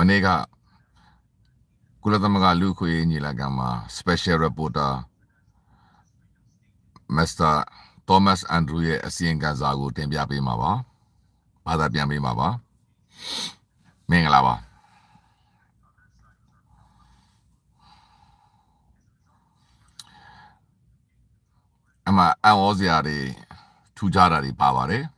မနေ့ကကုလသမဂ္ဂလူခွေညီလာခံမှာ special reporter Mr. Thomas Andrew ရဲ့အစီရင်ခံစာကိုတင်ပြပေးမှာပါ။ဘာသာပြန်ပေးမှာပါ။မင်္ဂလာပါ။အမှအံ့ဩစရာတွေထူကြတာတွေပါပါတယ်။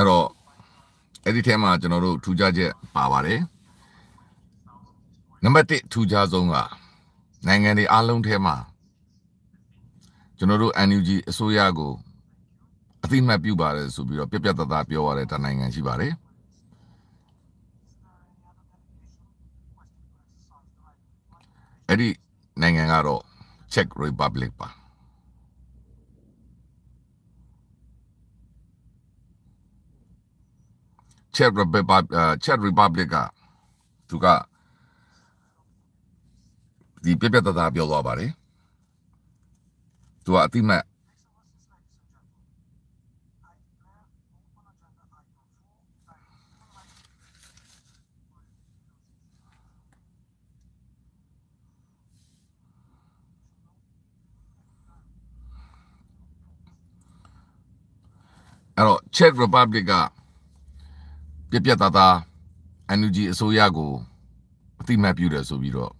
အဲ့တော့အဲ့ဒီထဲမှာကျွန်တော်တို့ထူကြချက်ပါပါတယ်နံပါတ်1ထူကြဆုံးကနိုင်ငံတွေအားလုံးထဲမှာကျွန်တော်တို့ NUG အစိုးရကိုအသိမှတ်ပြုပါတယ်ဆိုပြီးတော့ပြက်ပြက်သားသားပြောရတဲ့တနိုင်ငံရှိပါတယ်အဲ့ဒီနိုင်ငံကတော့ Czech Republic ပါ Czech Republic Czech Republic ကသူကဒီပြပြတသားပြောသွားပါတယ်သူကအတိမတ်အဲ့တော့ Czech Republic ကပြက်ပြက်သားသား NUG အစိုးရကိုအတိမတ်ပြုတယ်ဆိုပြီးတော့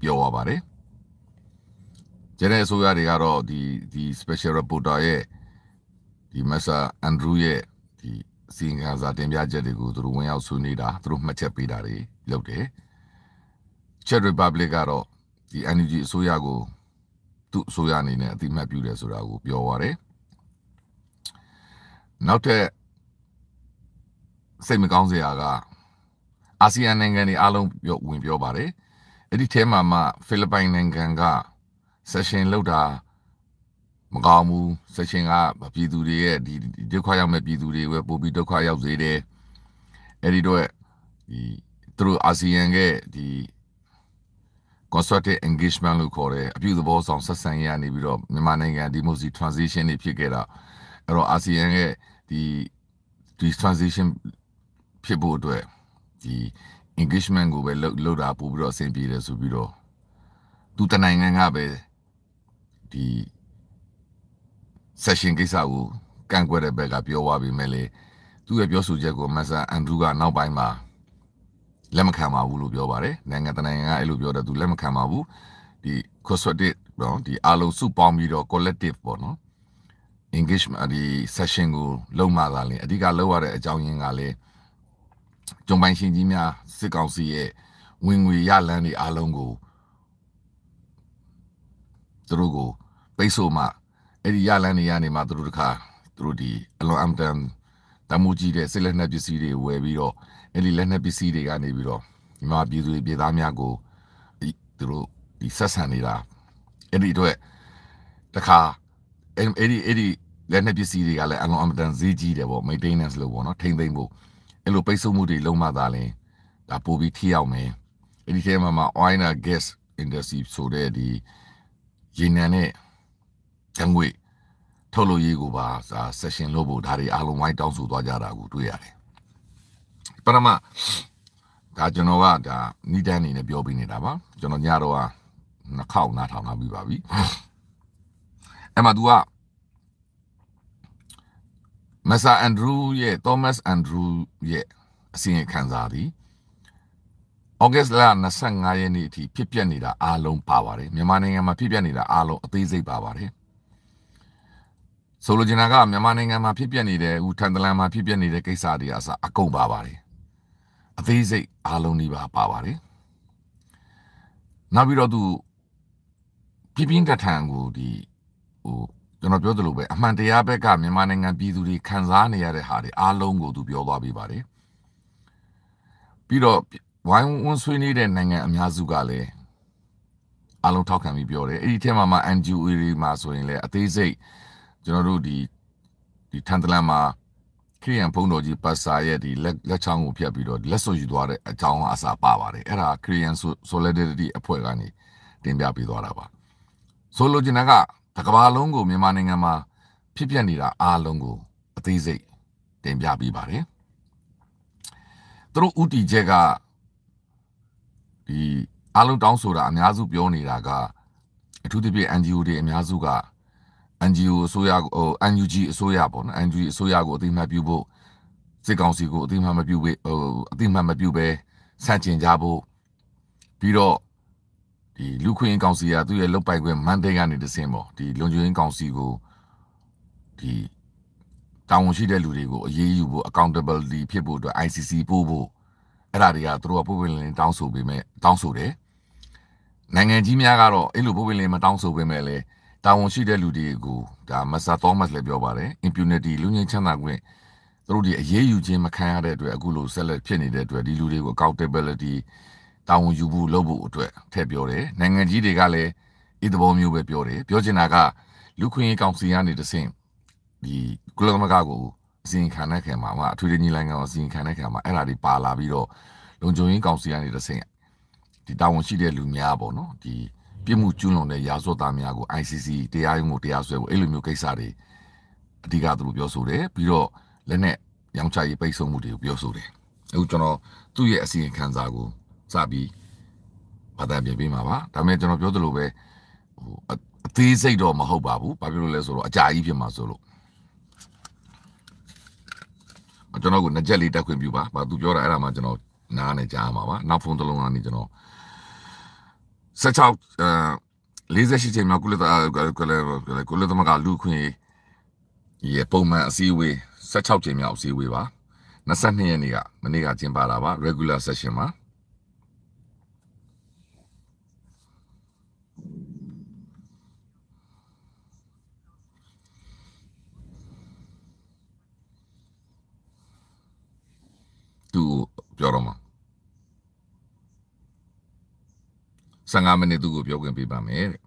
ပြောရပါတယ်။ဂျန်တဲ့အစိုးရတွေကတော့ဒီဒီ special reporter ရဲ့ဒီမက်ဆာအန်ဒရူးရဲ့ဒီစီရင်ခံစာတင်ပြချက်တွေကိုသူတို့ဝင်ရောက်ဆွေးနွေးတာသူတို့မှတ်ချက်ပေးတာတွေလုပ်တယ်။ Czech Republic ကတော့ဒီ NUG အစိုးရကိုသူ့အစိုးရအနေနဲ့အတိမတ်ပြုတယ်ဆိုတာကိုပြောပါတယ်။နောက်ထပ်စိတ်မကောင်းစရာကအာဆီယံနိုင်ငံတွေအားလုံးပြောဝင်ပြောပါတယ်အဲ့ဒီထဲမှာမှဖိလစ်ပိုင်နိုင်ငံကဆက်ရှင်လောက်တာမကောင်းဘူးဆက်ရှင်ကပြည်သူတွေရဲ့ဒီဒုက္ခရောက်မဲ့ပြည်သူတွေပဲပိုပြီးဒုက္ခရောက်စေတယ်အဲ့ဒီတော့ဒီသူတို့အာဆီယံကဒီ constructive engagement လို့ခေါ်တယ်အပြုသဘောဆောင်ဆက်ဆံရေးကနေပြီးတော့မြန်မာနိုင်ငံဒီမိုစီ transition တွေဖြစ်ခဲ့တာအဲ့တော့အာဆီယံရဲ့ဒီဒီ transition ဖြစ်ဖို့အတွက်ဒီ engagement ကိုပဲလှုပ်လှုပ်တာပို့ပြီးတော့အဆင်ပြေတယ်ဆိုပြီးတော့သူတနိုင်ငံကပဲဒီ session ကိစ္စကိုကန့်ကွက်တဲ့ဘက်ကပြောသွားပြီမဲ့လေသူ့ရဲ့ပြောဆိုချက်ကိုမဆန်အန်ဒရူးကနောက်ပိုင်းမှာလက်မခံပါဘူးလို့ပြောပါတယ်နိုင်ငံတနိုင်ငံကအဲ့လိုပြောတယ်သူလက်မခံပါဘူးဒီ consultative နော်ဒီအလုံးစုပေါင်းပြီးတော့ collective ပေါ့နော် engagement ဒီ session ကိုလုံးမှသာလင်အဓိကလောက်ရတဲ့အကြောင်းရင်းကလည်းကျုံပိုင်ရှင်ကြီးများစစ်ကောင်စီရဲ့ဝင်ငွေရလန်းတွေအားလုံးကိုသူတို့ကိုပိတ်ဆို့မှအဲ့ဒီရလန်းတွေရနေမှသူတို့တခါသူတို့ဒီအလွန်အမ်တန်တမှုကြီးတဲ့စစ်လက်နက်ပစ္စည်းတွေဝယ်ပြီးတော့အဲ့ဒီလက်နက်ပစ္စည်းတွေကနေပြီးတော့ဒီမှာပြည်သူပြည်သားများကိုသူတို့ဒီဆက်ဆံနေတာအဲ့ဒီအတွက်တခါအဲ့ဒီအဲ့ဒီလက်နက်ပစ္စည်းတွေကလည်းအလွန်အမ်တန်ဈေးကြီးတယ်ပေါ့ maintenance လို့ပေါ့နော်ထိမ့်သိမ့်ဖို့အဲ့လိုပိတ်ဆို့မှုတွေလုံးမသာလဲဒါပိုပြီးထိရောက်မယ်အဲ့ဒီထဲမှာမှာ oil and gas industry ဆိုတဲ့ဒီရေနံနဲ့ဓာတ်ငွေ့ထုတ်လုပ်ရေးကိုပါစာ session လုပ်ဖို့ဒါတွေအားလုံးဝိုင်းတောင်းဆိုသွားကြတာကိုတွေ့ရတယ်ပရမဒါကျွန်တော်ကဒါနိဒန်းနေနဲ့ပြောပြနေတာပါကျွန်တော်ညတော့ကနှစ်ခေါက်နားထောင်လာပြီးပါပြီအဲ့မှာ तू ကမဆာအန်ဒရူးရဲ့သောမတ်အန်ဒရူးရဲ့အစီရင်ခံစာသည်ဩဂတ်စ်လ25ရက်နေ့အထိဖြစ်ပျက်နေတာအားလုံးပါပါတယ်မြန်မာနိုင်ငံမှာဖြစ်ပျက်နေတာအားလုံးအသေးစိတ်ပါပါတယ်ဆိုလိုချင်တာကမြန်မာနိုင်ငံမှာဖြစ်ပျက်နေတဲ့ဟူထန်တလန်မှာဖြစ်ပျက်နေတဲ့ကိစ္စတွေအစအကုန်ပါပါတယ်အသေးစိတ်အားလုံးဒီပါပါပါတယ်နောက်ပြီးတော့သူပြင်းပြင်းထန်ထန်ကိုဒီဟိုကျွန်တော်ပြောသလိုပဲအမှန်တရားဘက်ကမြန်မာနိုင်ငံပြည်သူတွေခံစားနေရတဲ့ဟာတွေအားလုံးကိုသူပြောသွားပြီးပါတယ်ပြီးတော့ဝိုင်းဝန်းဆွေးနွေးတဲ့နိုင်ငံအများစုကလည်းအားလုံးထောက်ခံပြီးပြောတယ်အဲ့ဒီထဲမှာမှ NGO တွေမှာဆိုရင်လည်းအသေးစိတ်ကျွန်တော်တို့ဒီဒီထန်တလန်မှာခရီးရန်ဘုံတော်ကြီးပတ်စာရဲ့ဒီလက်လက်ချောင်းကိုဖြတ်ပြီးတော့လက်စွပ်ယူသွားတဲ့အကြောင်းအစာပါပါတယ်အဲ့ဒါခရီးရန် solidarity အဖွဲ့ကနေတင်ပြပေးသွားတာပါဆိုလိုချင်တာကကမ္ဘာလုံးကိုမြန်မာနိုင်ငံမှာ ဖြစ်ပျက်နေတာအားလုံးကိုအသေးစိတ်တင်ပြပေးပါတယ်သူတို့ဥတီချက်ကဒီအားလုံးတောင်းဆိုတာအများစုပြောနေတာကအထူးသဖြင့် NGO တွေအများစုက NGO အစိုးရဟို NUG အစိုးရပေါ့နော် NGO အစိုးရကိုအသိမှတ်ပြုဖို့စစ်ကောင်စီကိုအသိမှတ်မပြုဘဲဟိုအသိမှတ်မပြုဘဲဆန့်ကျင်ကြဖို့ပြီးတော့ဒီလူခွင့်ကောင်စီကသူ့ရဲ့လုံပိုင်ခွင့်မန်တေကနေတဆင့်ပေါ့ဒီလုံခြုံရေးကောင်စီကိုဒီတာဝန်ရှိတဲ့လူတွေကိုအရေးယူဖို့ accountability ဖြစ်ဖို့အတွက် ICC ပို့ဖို့အဲ့ဒါတွေကသူတို့ကပို့ပင်လင်းတောင်းဆိုပေးမယ်တောင်းဆိုတယ်နိုင်ငံကြီးများကတော့အဲ့လိုပို့ပင်လင်းမတောင်းဆိုပေးမယ်လေတာဝန်ရှိတဲ့လူတွေကိုဒါမဆာသောမတ်လည်းပြောပါတယ် impunity လူငယ်ချမ်းသာခွင့်သူတို့ဒီအရေးယူခြင်းမခံရတဲ့အတွက်အခုလိုဆက်လက်ဖြစ်နေတဲ့အတွက်ဒီလူတွေကို accountability တာဝန်ယူဖို့လုပ်ဖို့အတွက်ထည့်ပြောတယ်နိုင်ငံကြီးတွေကလည်းဤသဘောမျိုးပဲပြောတယ်ပြောချင်တာကလူခွင့်ရေးကောင်စီကနေတဆင့်ဒီကုလသမဂ္ဂကိုအစီရင်ခံတဲ့ခင်မှာအထွေထွေညီလိုင်းကောင်အစီရင်ခံတဲ့ခင်မှာအဲ့ဒါတွေပါလာပြီးတော့လုံခြုံရေးကောင်စီကနေတဆင့်ဒီတာဝန်ရှိတဲ့လူများပေါ့နော်ဒီပြစ်မှုကျူးလွန်တဲ့ရာဇဝတ်သားများကို ICC တရားရုံးကိုတရားစွဲဖို့အဲ့လိုမျိုးကိစ္စတွေအဓိကသူတို့ပြောဆိုတယ်ပြီးတော့လက်နဲ့ရောင်းချရေးပိတ်ဆို့မှုတွေကိုပြောဆိုတယ်အခုကျွန်တော်သူ့ရဲ့အစီရင်ခံစာကိုစပြီးဘာသာပြန်ပေးမှာပါဒါပေမဲ့ကျွန်တော်ပြောသလိုပဲဟိုအသေးစိတ်တော့မဟုတ်ပါဘူးဘာဖြစ်လို့လဲဆိုတော့အကြာကြီးဖြစ်မှာဆိုလို့ကျွန်တော်ကိုနှစ်ချက်လေးတက်ခွင့်ပြုပါဘာသူပြောတာအဲ့ဒါမှကျွန်တော်နားနဲ့ကြားမှာပါနောက်ဖုန်းတစ်လုံးကနေကျွန်တော်16အဲ48ချိန်မြောက်ကုလသကုလသမဂ္ဂလူခွင့်ရေပုံမှန်အစည်းအဝေး16ချိန်မြောက်အစည်းအဝေးပါ22ရက်နေ့ကမနေ့ကကျင်းပတာပါ regular session ပါသူ့ကိုပြောတော့မှာ15မိနစ်သူ့ကိုပြောခွင့်ပေးပါမယ်တဲ့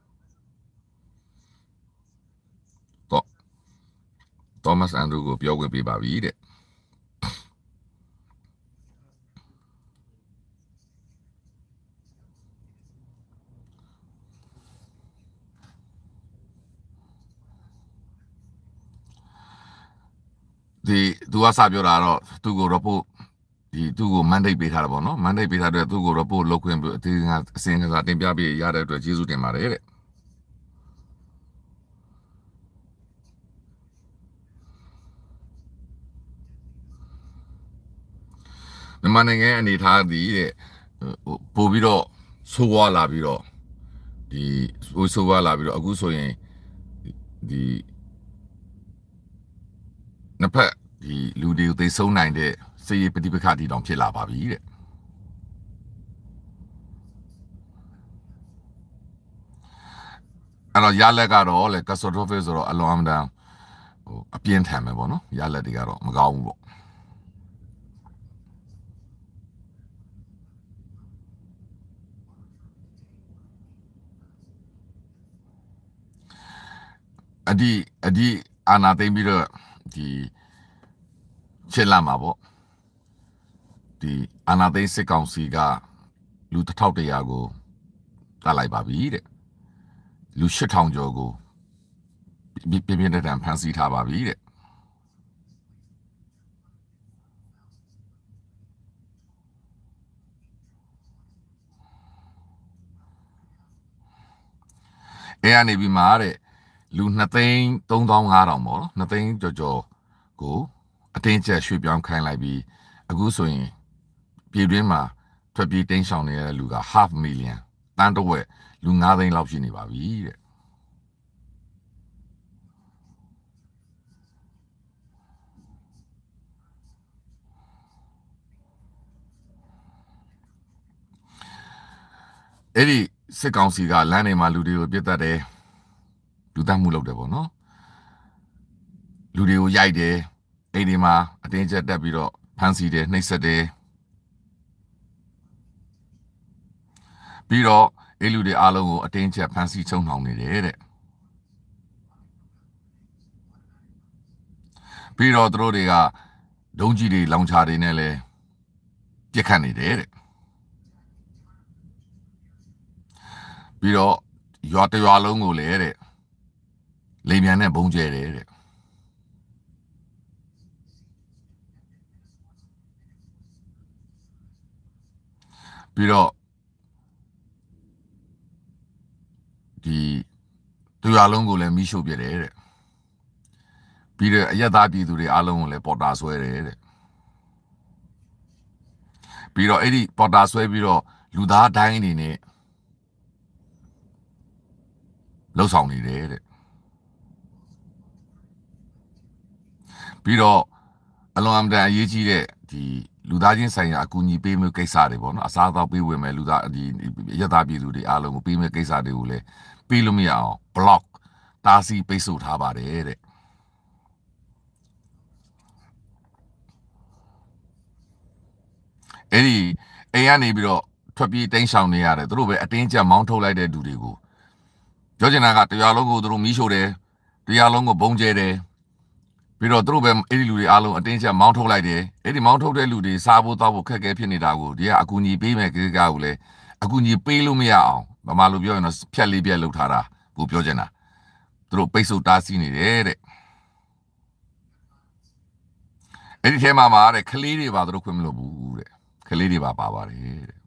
တော့ Thomas Andrew ကိုပြောခွင့်ပေးပါပြီတဲ့ဒီသူကစပြောတာတော့သူ့ကို report ဒီသူ့ကို mandate ပေးထားတာပေါ့နော် mandate ပေးထားတဲ့သူ့ကို report လုပ်ခွင့်ပြီးအသေးငါအစင်းကစားတင်ပြပေးရတဲ့အတွက်ကျေးဇူးတင်ပါတယ်တဲ့မြန်မာနိုင်ငံအနေထားသည်တဲ့ပို့ပြီးတော့ဆိုးွားလာပြီးတော့ဒီဆိုးဆိုးွားလာပြီးတော့အခုဆိုရင်ဒီနှစ်ဖက်ဒီလူတွေကိုသိဆုံးနိုင်တဲ့စေရေးပဋိပက္ခတီတောင်ဖြစ်လာပါပြီတဲ့အဲ့တော့ရလက်ကတော့လေကတ်ဆိုထရိုဖီဆိုတော့အလွန်အမတန်ဟိုအပြင်းထန်ပဲပေါ့နော်ရလက်တွေကတော့မကောင်းဘူးပေါ့အဒီအဒီအာနာသိမ့်ပြီးတော့ဒီချက်လာမှာပေါ့ဒီအာနာသိန်းစစ်ကောင်စီကလူ1100ကိုတတ်လိုက်ပါပြီတဲ့လူ8000ကျော်ကို ပြင်းပြင်းထန်ထန်ဖမ်းဆီးထားပါပြီတဲ့အဲကနေပြီးမှတဲ့လူ2သိန်း3500ပေါ့နော်2သိန်းကျော်ကျော်ကိုအတင်းကျပ်ရွှေ့ပြောင်းခိုင်းလိုက်ပြီးအခုဆိုရင်ပြည်တွင်းမှာထွက်ပြေးတိမ်းရှောင်နေတဲ့လူက half million တန်းတော့ဝက်လူ9သိန်းလောက်ရှိနေပါပြီတဲ့အဲ့ဒီစစ်ကောင်စီကလမ်းတွေမှာ လူတွေကိုပြစ်တက်တယ်လူတက်မှုလုပ်တယ်ပေါ့နော်လူတွေကိုရိုက်တယ်အဲ့ဒီမှာအတင်းကျပ်တက်ပြီးတော့ဖမ်းဆီးတယ်နှိပ်စက်တယ်ပြီးတော့အဲ့လူတွေအားလုံးကိုအတင်းကျပ်ဖမ်းဆီးချုံနှောင်နေတယ်တဲ့ပြီးတော့သူတို့တွေကဒုံးကြီးတွေလောင်ချာတွေနဲ့လဲပြက်ခတ်နေတယ်တဲ့ပြီးတော့ရွာတရွာလုံးကိုလဲတဲ့လေမြန်နဲ့ဘုံကျဲတယ်တဲ့ပြီးတော့ဒီတူရလုံးကိုလည်းမိရှုပ်ပြတယ်တဲ့ပြီးတော့အယက်သားပြည်သူတွေအားလုံးကိုလည်းပေါ်တာဆွဲတယ်တဲ့ပြီးတော့အဲ့ဒီပေါ်တာဆွဲ ပြီးတော့လူသားတိုင်းအနေနဲ့လှုပ်ဆောင်နေတယ်တဲ့ပြီးတော့အလွန်အမတန်အရေးကြီးတဲ့ဒီလူသားချင်းဆိုင်ရာအကူအညီပေးမှုကိစ္စတွေပေါ့နော်အစားအသောက်ပေးဝင်မယ်လူသားဒီရတာပြည်သူတွေအားလုံးကိုပေးမယ်ကိစ္စတွေကိုလည်းပေးလို့မရအောင် block တားဆီးပိတ်ဆို့ထားပါတယ်တဲ့အဲ့ဒီအိမ်ကနေပြီးတော့ထွက်ပြေးတိမ်းရှောင်နေရတယ်သူတို့ပဲအတင်းကျပ်မောင်းထုတ်လိုက်တဲ့လူတွေကိုပြောချင်တာကတရားလုံးကိုသူတို့မီးရှို့တယ်တရားလုံးကိုဘုံကျဲတယ်ပြီးတော့သူတို့ပဲအဲ့ဒီလူတွေအားလုံးအတင်းကျပ်မောင်းထုတ်လိုက်တယ်အဲ့ဒီမောင်းထုတ်တဲ့လူတွေစားဖို့တောက်ဖို့ခက်ခဲဖြစ်နေတာကိုဒီကအကူအညီပေးမဲ့ကိစ္စကိုလည်းအကူအညီပေးလို့မရအောင်ဗမာလိုပြောရင်တော့ဖြက်လေးပြက်လောက်ထားတာကိုပြောချင်တာသူတို့ပိတ်ဆို့တားဆီးနေတယ်တဲ့အဲ့ဒီထဲမှာမှာတဲ့ကလေးတွေပါသူတို့ခွင့်မလုပ်ဘူးတဲ့ကလေးတွေပါပါပါတယ်တဲ့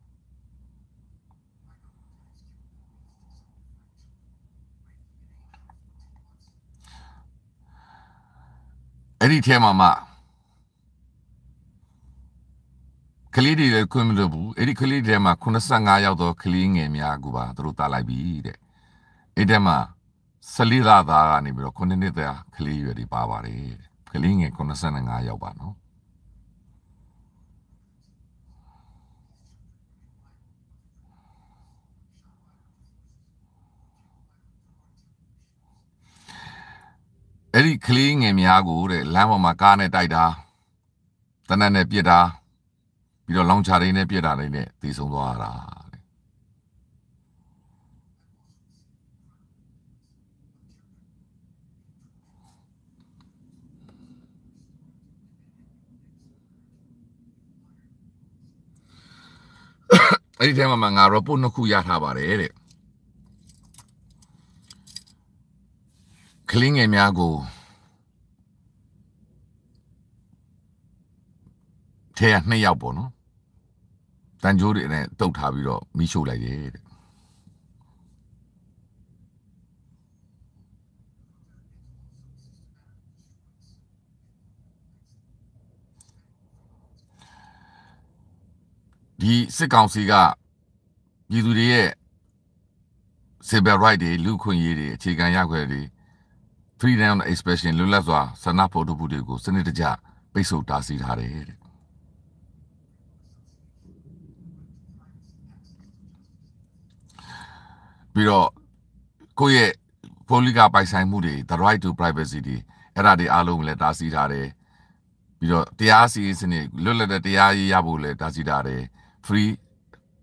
အဲ့ဒီထဲမှာမှာကလေးတွေလည်းခွင့်မလွတ်ဘူးအဲ့ဒီကလေးတွေမှာ85ရောက်သောကလေးငယ်များကိုပါသူတို့တားလိုက်ပြီတဲ့အဲ့ဒီမှာဆလိလာသားကနေပြီးတော့9နှစ်သားကလေးရွယ်တွေပါပါတယ်ကလေးငယ်85ရောက်ပါနော်အဲ့ဒီကလေးငယ်များကိုတဲ့လမ်းပေါ်မှာကားနဲ့တိုက်တာတနက်နဲ့ပြစ်တာပြီးတော့လောင်ချာတွေနဲ့ပြက်တာတွေနဲ့သေဆုံးသွားတာတဲ့အဲ့ဒီထဲမှာငါ report နှစ်ခုရထားပါတယ်တဲ့ကလင်းငယ်များကိုထဲကနှစ်ယောက်ပေါ့နော်တန်ကြိုးတွေနဲ့တုတ်ထားပြီးတော့မိရှို့လိုက်တယ်တဲ့ဒီစစ်ကောင်စီကပြည်သူတွေရဲ့ civil right တွေလူခွင့်ရေးတွေအခြေခံရခွင့်တွေ freedom of expression လွတ်လပ်စွာဆန္ဒဖော်ထုတ်မှုတွေကိုစနစ်တကျပိတ်ဆို့တားဆီးထားတယ်တဲ့ပြီးတော့ကိုယ့်ရဲ့ public ပိုင်ဆိုင်မှုတွေ the right to privacy တွေအဲ့ဒါတွေအားလုံးလည်းတားဆီးထားတယ်ပြီးတော့တရားစီရင်စနစ်လွတ်လပ်တဲ့တရားရေးရဖို့လည်းတားဆီးထားတယ် free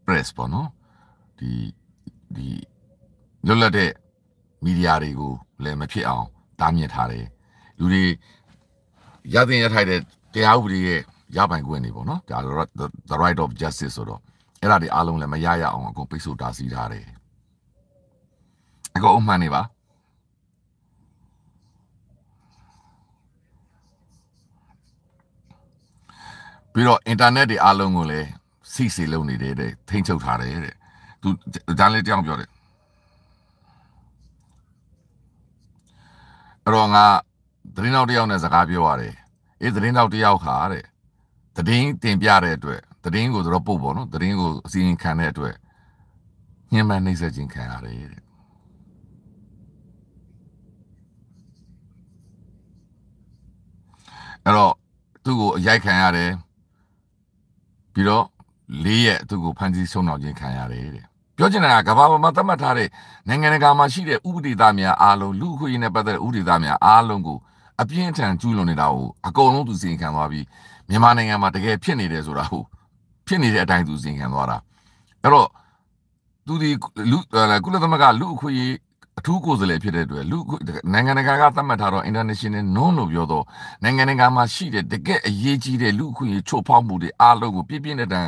press ပေါ့နော်ဒီဒီလွတ်လပ်တဲ့မီဒီယာတွေကိုလည်းမဖြစ်အောင်တားမြစ်ထားတယ်လူတွေရသင်ရထိုက်တဲ့တရားဥပဒေရဲ့ရပိုင်ခွင့်တွေပေါ့နော်ဒါ the right of justice ဆိုတော့အဲ့ဒါတွေအားလုံးလည်းမရရအောင်အကုန်ပိတ်ဆို့တားဆီးထားတယ်အကုန်အမှန်နေပါပြီးတော့အင်တာနက်တွေအားလုံးကိုလည်းစီစီလုံးနေတယ်တဲ့ထိမ့်ချုပ်ထားတယ်တဲ့သူဒါလေးတောင်ပြောတယ်အဲ့တော့ငါသတင်းတော်တယောက်နဲ့စကားပြောရတယ်အေးသတင်းတော်တယောက်ဟာတဲ့သတင်းတင်ပြတဲ့အတွက်သတင်းကိုသူတော့ပို့ပေါ့နော်သတင်းကိုအစီရင်ခံတဲ့အတွက်ညှဉ်းပန်းနှိပ်စက်ခြင်းခံရတယ်တဲ့အဲ့တော့သူ့ကိုအရိုက်ခံရတယ်ပြီးတော့၄ရက်သူ့ကိုဖမ်းဆီးဆုံးအောင်ခြင်းခံရတယ်တဲ့ပြောချင်တာကကမ္ဘာပေါ်မှာသတ်မှတ်ထားတဲ့နိုင်ငံတကာမှာရှိတဲ့ဥပဒေသားများအားလုံးလူအခွင့်အရေးနဲ့ပတ်သက်တဲ့ဥပဒေသားများအားလုံးကိုအပြင်းအထန်ကျူးလွန်နေတာကိုအကုန်လုံးသူစီရင်ခံသွားပြီးမြန်မာနိုင်ငံမှာတကယ်ဖြစ်နေတယ်ဆိုတာဟုတ်ဖြစ်နေတဲ့အတိုင်းသူစီရင်ခံသွားတာအဲ့တော့သူဒီလူကုလသမဂ္ဂလူအခွင့်အရေးအထူးကိုယ်စားလှယ်ဖြစ်တဲ့အတွက်လူနိုင်ငံတကာကသတ်မှတ်ထားတော့ international non လို့ပြောတော့နိုင်ငံတကာမှာရှိတဲ့တကယ့်အရေးကြီးတဲ့လူအခွင့်အရေးချိုးဖောက်မှုတွေအားလုံးကို ပြည့်ပြည့်နဲ့တန်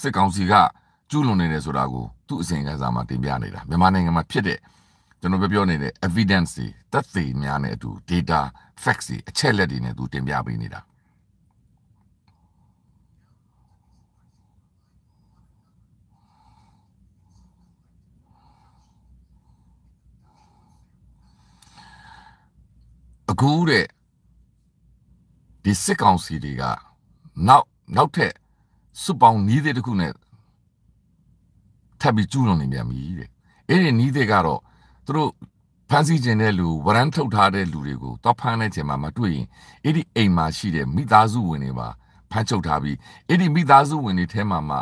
စစ်ကောင်စီကကျူးလွန်နေတယ်ဆိုတာကိုသူ့အစဉ်ကစားမှာတင်ပြနေတာမြန်မာနိုင်ငံမှာဖြစ်တဲ့ကျွန်တော်ပြောနေတဲ့ evidence တွေသက်သေများနဲ့အတူ data facts တွေအချက်လက်တွေနဲ့သူတင်ပြပေးနေတာအခုတဲ့ဒီစစ်ကောင်စီတွေကနောက်နောက်ထပ်စုပေါင်းနီးတဲ့တခုနဲ့ထပ်ပြီးကျူးလွန်နေပြန်ပြီတဲ့အဲ့ဒီနီးတဲ့ကတော့သူတို့ဖမ်းဆီးခြင်းတဲ့လူဝရမ်းထုတ်ထားတဲ့လူတွေကိုတော့ဖမ်းတဲ့ချိန်မှာမတွေ့ရင်အဲ့ဒီအိမ်မှာရှိတဲ့မိသားစုဝင်တွေပါဖမ်းချုပ်ထားပြီးအဲ့ဒီမိသားစုဝင်တွေထဲမှာမှ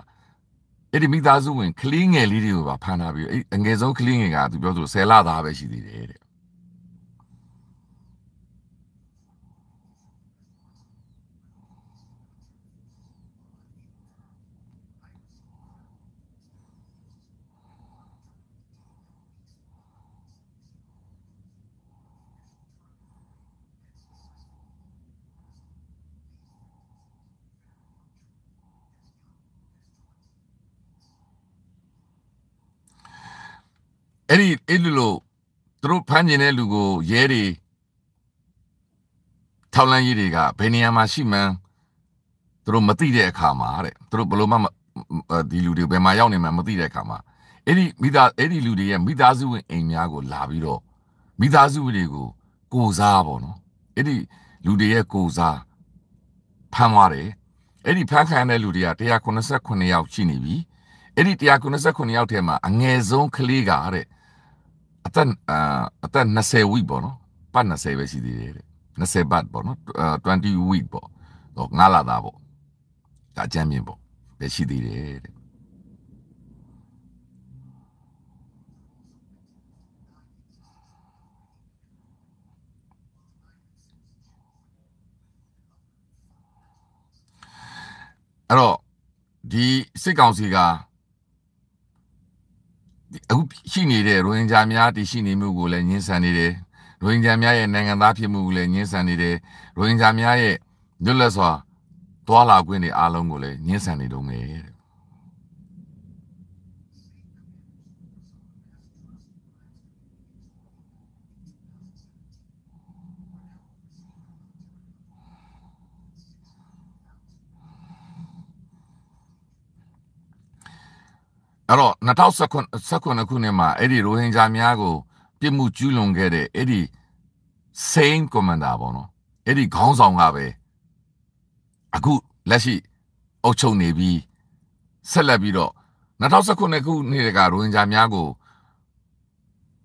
အဲ့ဒီမိသားစုဝင်ကလေးငယ်လေးတွေကိုပါဖမ်းထားပြီးအဲ့အငယ်ဆုံးကလေးငယ်ကသူပြောသူ၁၀လသားပဲရှိသေးတယ်တဲ့အဲ့ဒီအဲ့လိုလို့သူတို့ဖမ်းကျင်တဲ့လူကိုရဲတွေထောက်လန်းရေးတွေကဘယ်နေရာမှာရှိမှန်းသူတို့မသိတဲ့အခါမှာတဲ့သူတို့ဘလို့မှဒီလူတွေဘယ်မှာရောက်နေမှန်းမသိတဲ့အခါမှာအဲ့ဒီမိသားအဲ့ဒီလူတွေရဲ့မိသားစုဝင်အိမ်များကိုလာပြီးတော့မိသားစုတွေကို ကိုစားပေါ့နော်အဲ့ဒီလူတွေရဲ့ကိုစားဖမ်းသွားတယ်အဲ့ဒီဖမ်းခံရတဲ့လူတွေက189ယောက်ရှိနေပြီအဲ့ဒီ189ယောက်ထဲမှာအငယ်ဆုံးကလေးကတဲ့အသက်အသက်20 week ပေါ့နော်ပတ်20ပဲရှိသေးတယ်တဲ့20ပတ်ပေါ့နော်20 week ပေါ့တော့9လသားပေါ့ဒါအကျမ်းမြင်ပေါ့ပဲရှိသေးတယ်တဲ့အဲ့တော့ဒီစစ်ကောင်စီကအခုရှိနေတဲ့ရိုဟင်ဂျာများတည်ရှိနေမှုကိုလည်းညှဉ်းဆန်နေတယ်ရိုဟင်ဂျာများရဲ့နိုင်ငံသားဖြစ်မှုကိုလည်းညှဉ်းဆန်နေတယ်ရိုဟင်ဂျာများရဲ့လွတ်လပ်စွာသွာလာခွင့်တွေအားလုံးကိုလည်းညှဉ်းဆန်နေတုံးပဲတဲ့အဲ့တော့2019ခုနှစ်မှာအဲ့ဒီရိုဟင်ဂျာများကို ပြစ်မှုကျူးလွန်ခဲ့တဲ့အဲ့ဒီ same commander ပေါ့နော်အဲ့ဒီခေါင်းဆောင်ကပဲအခုလက်ရှိအုပ်ချုပ်နေပြီးဆက်လက်ပြီးတော့2019ခုနှစ်ကရိုဟင်ဂျာများကို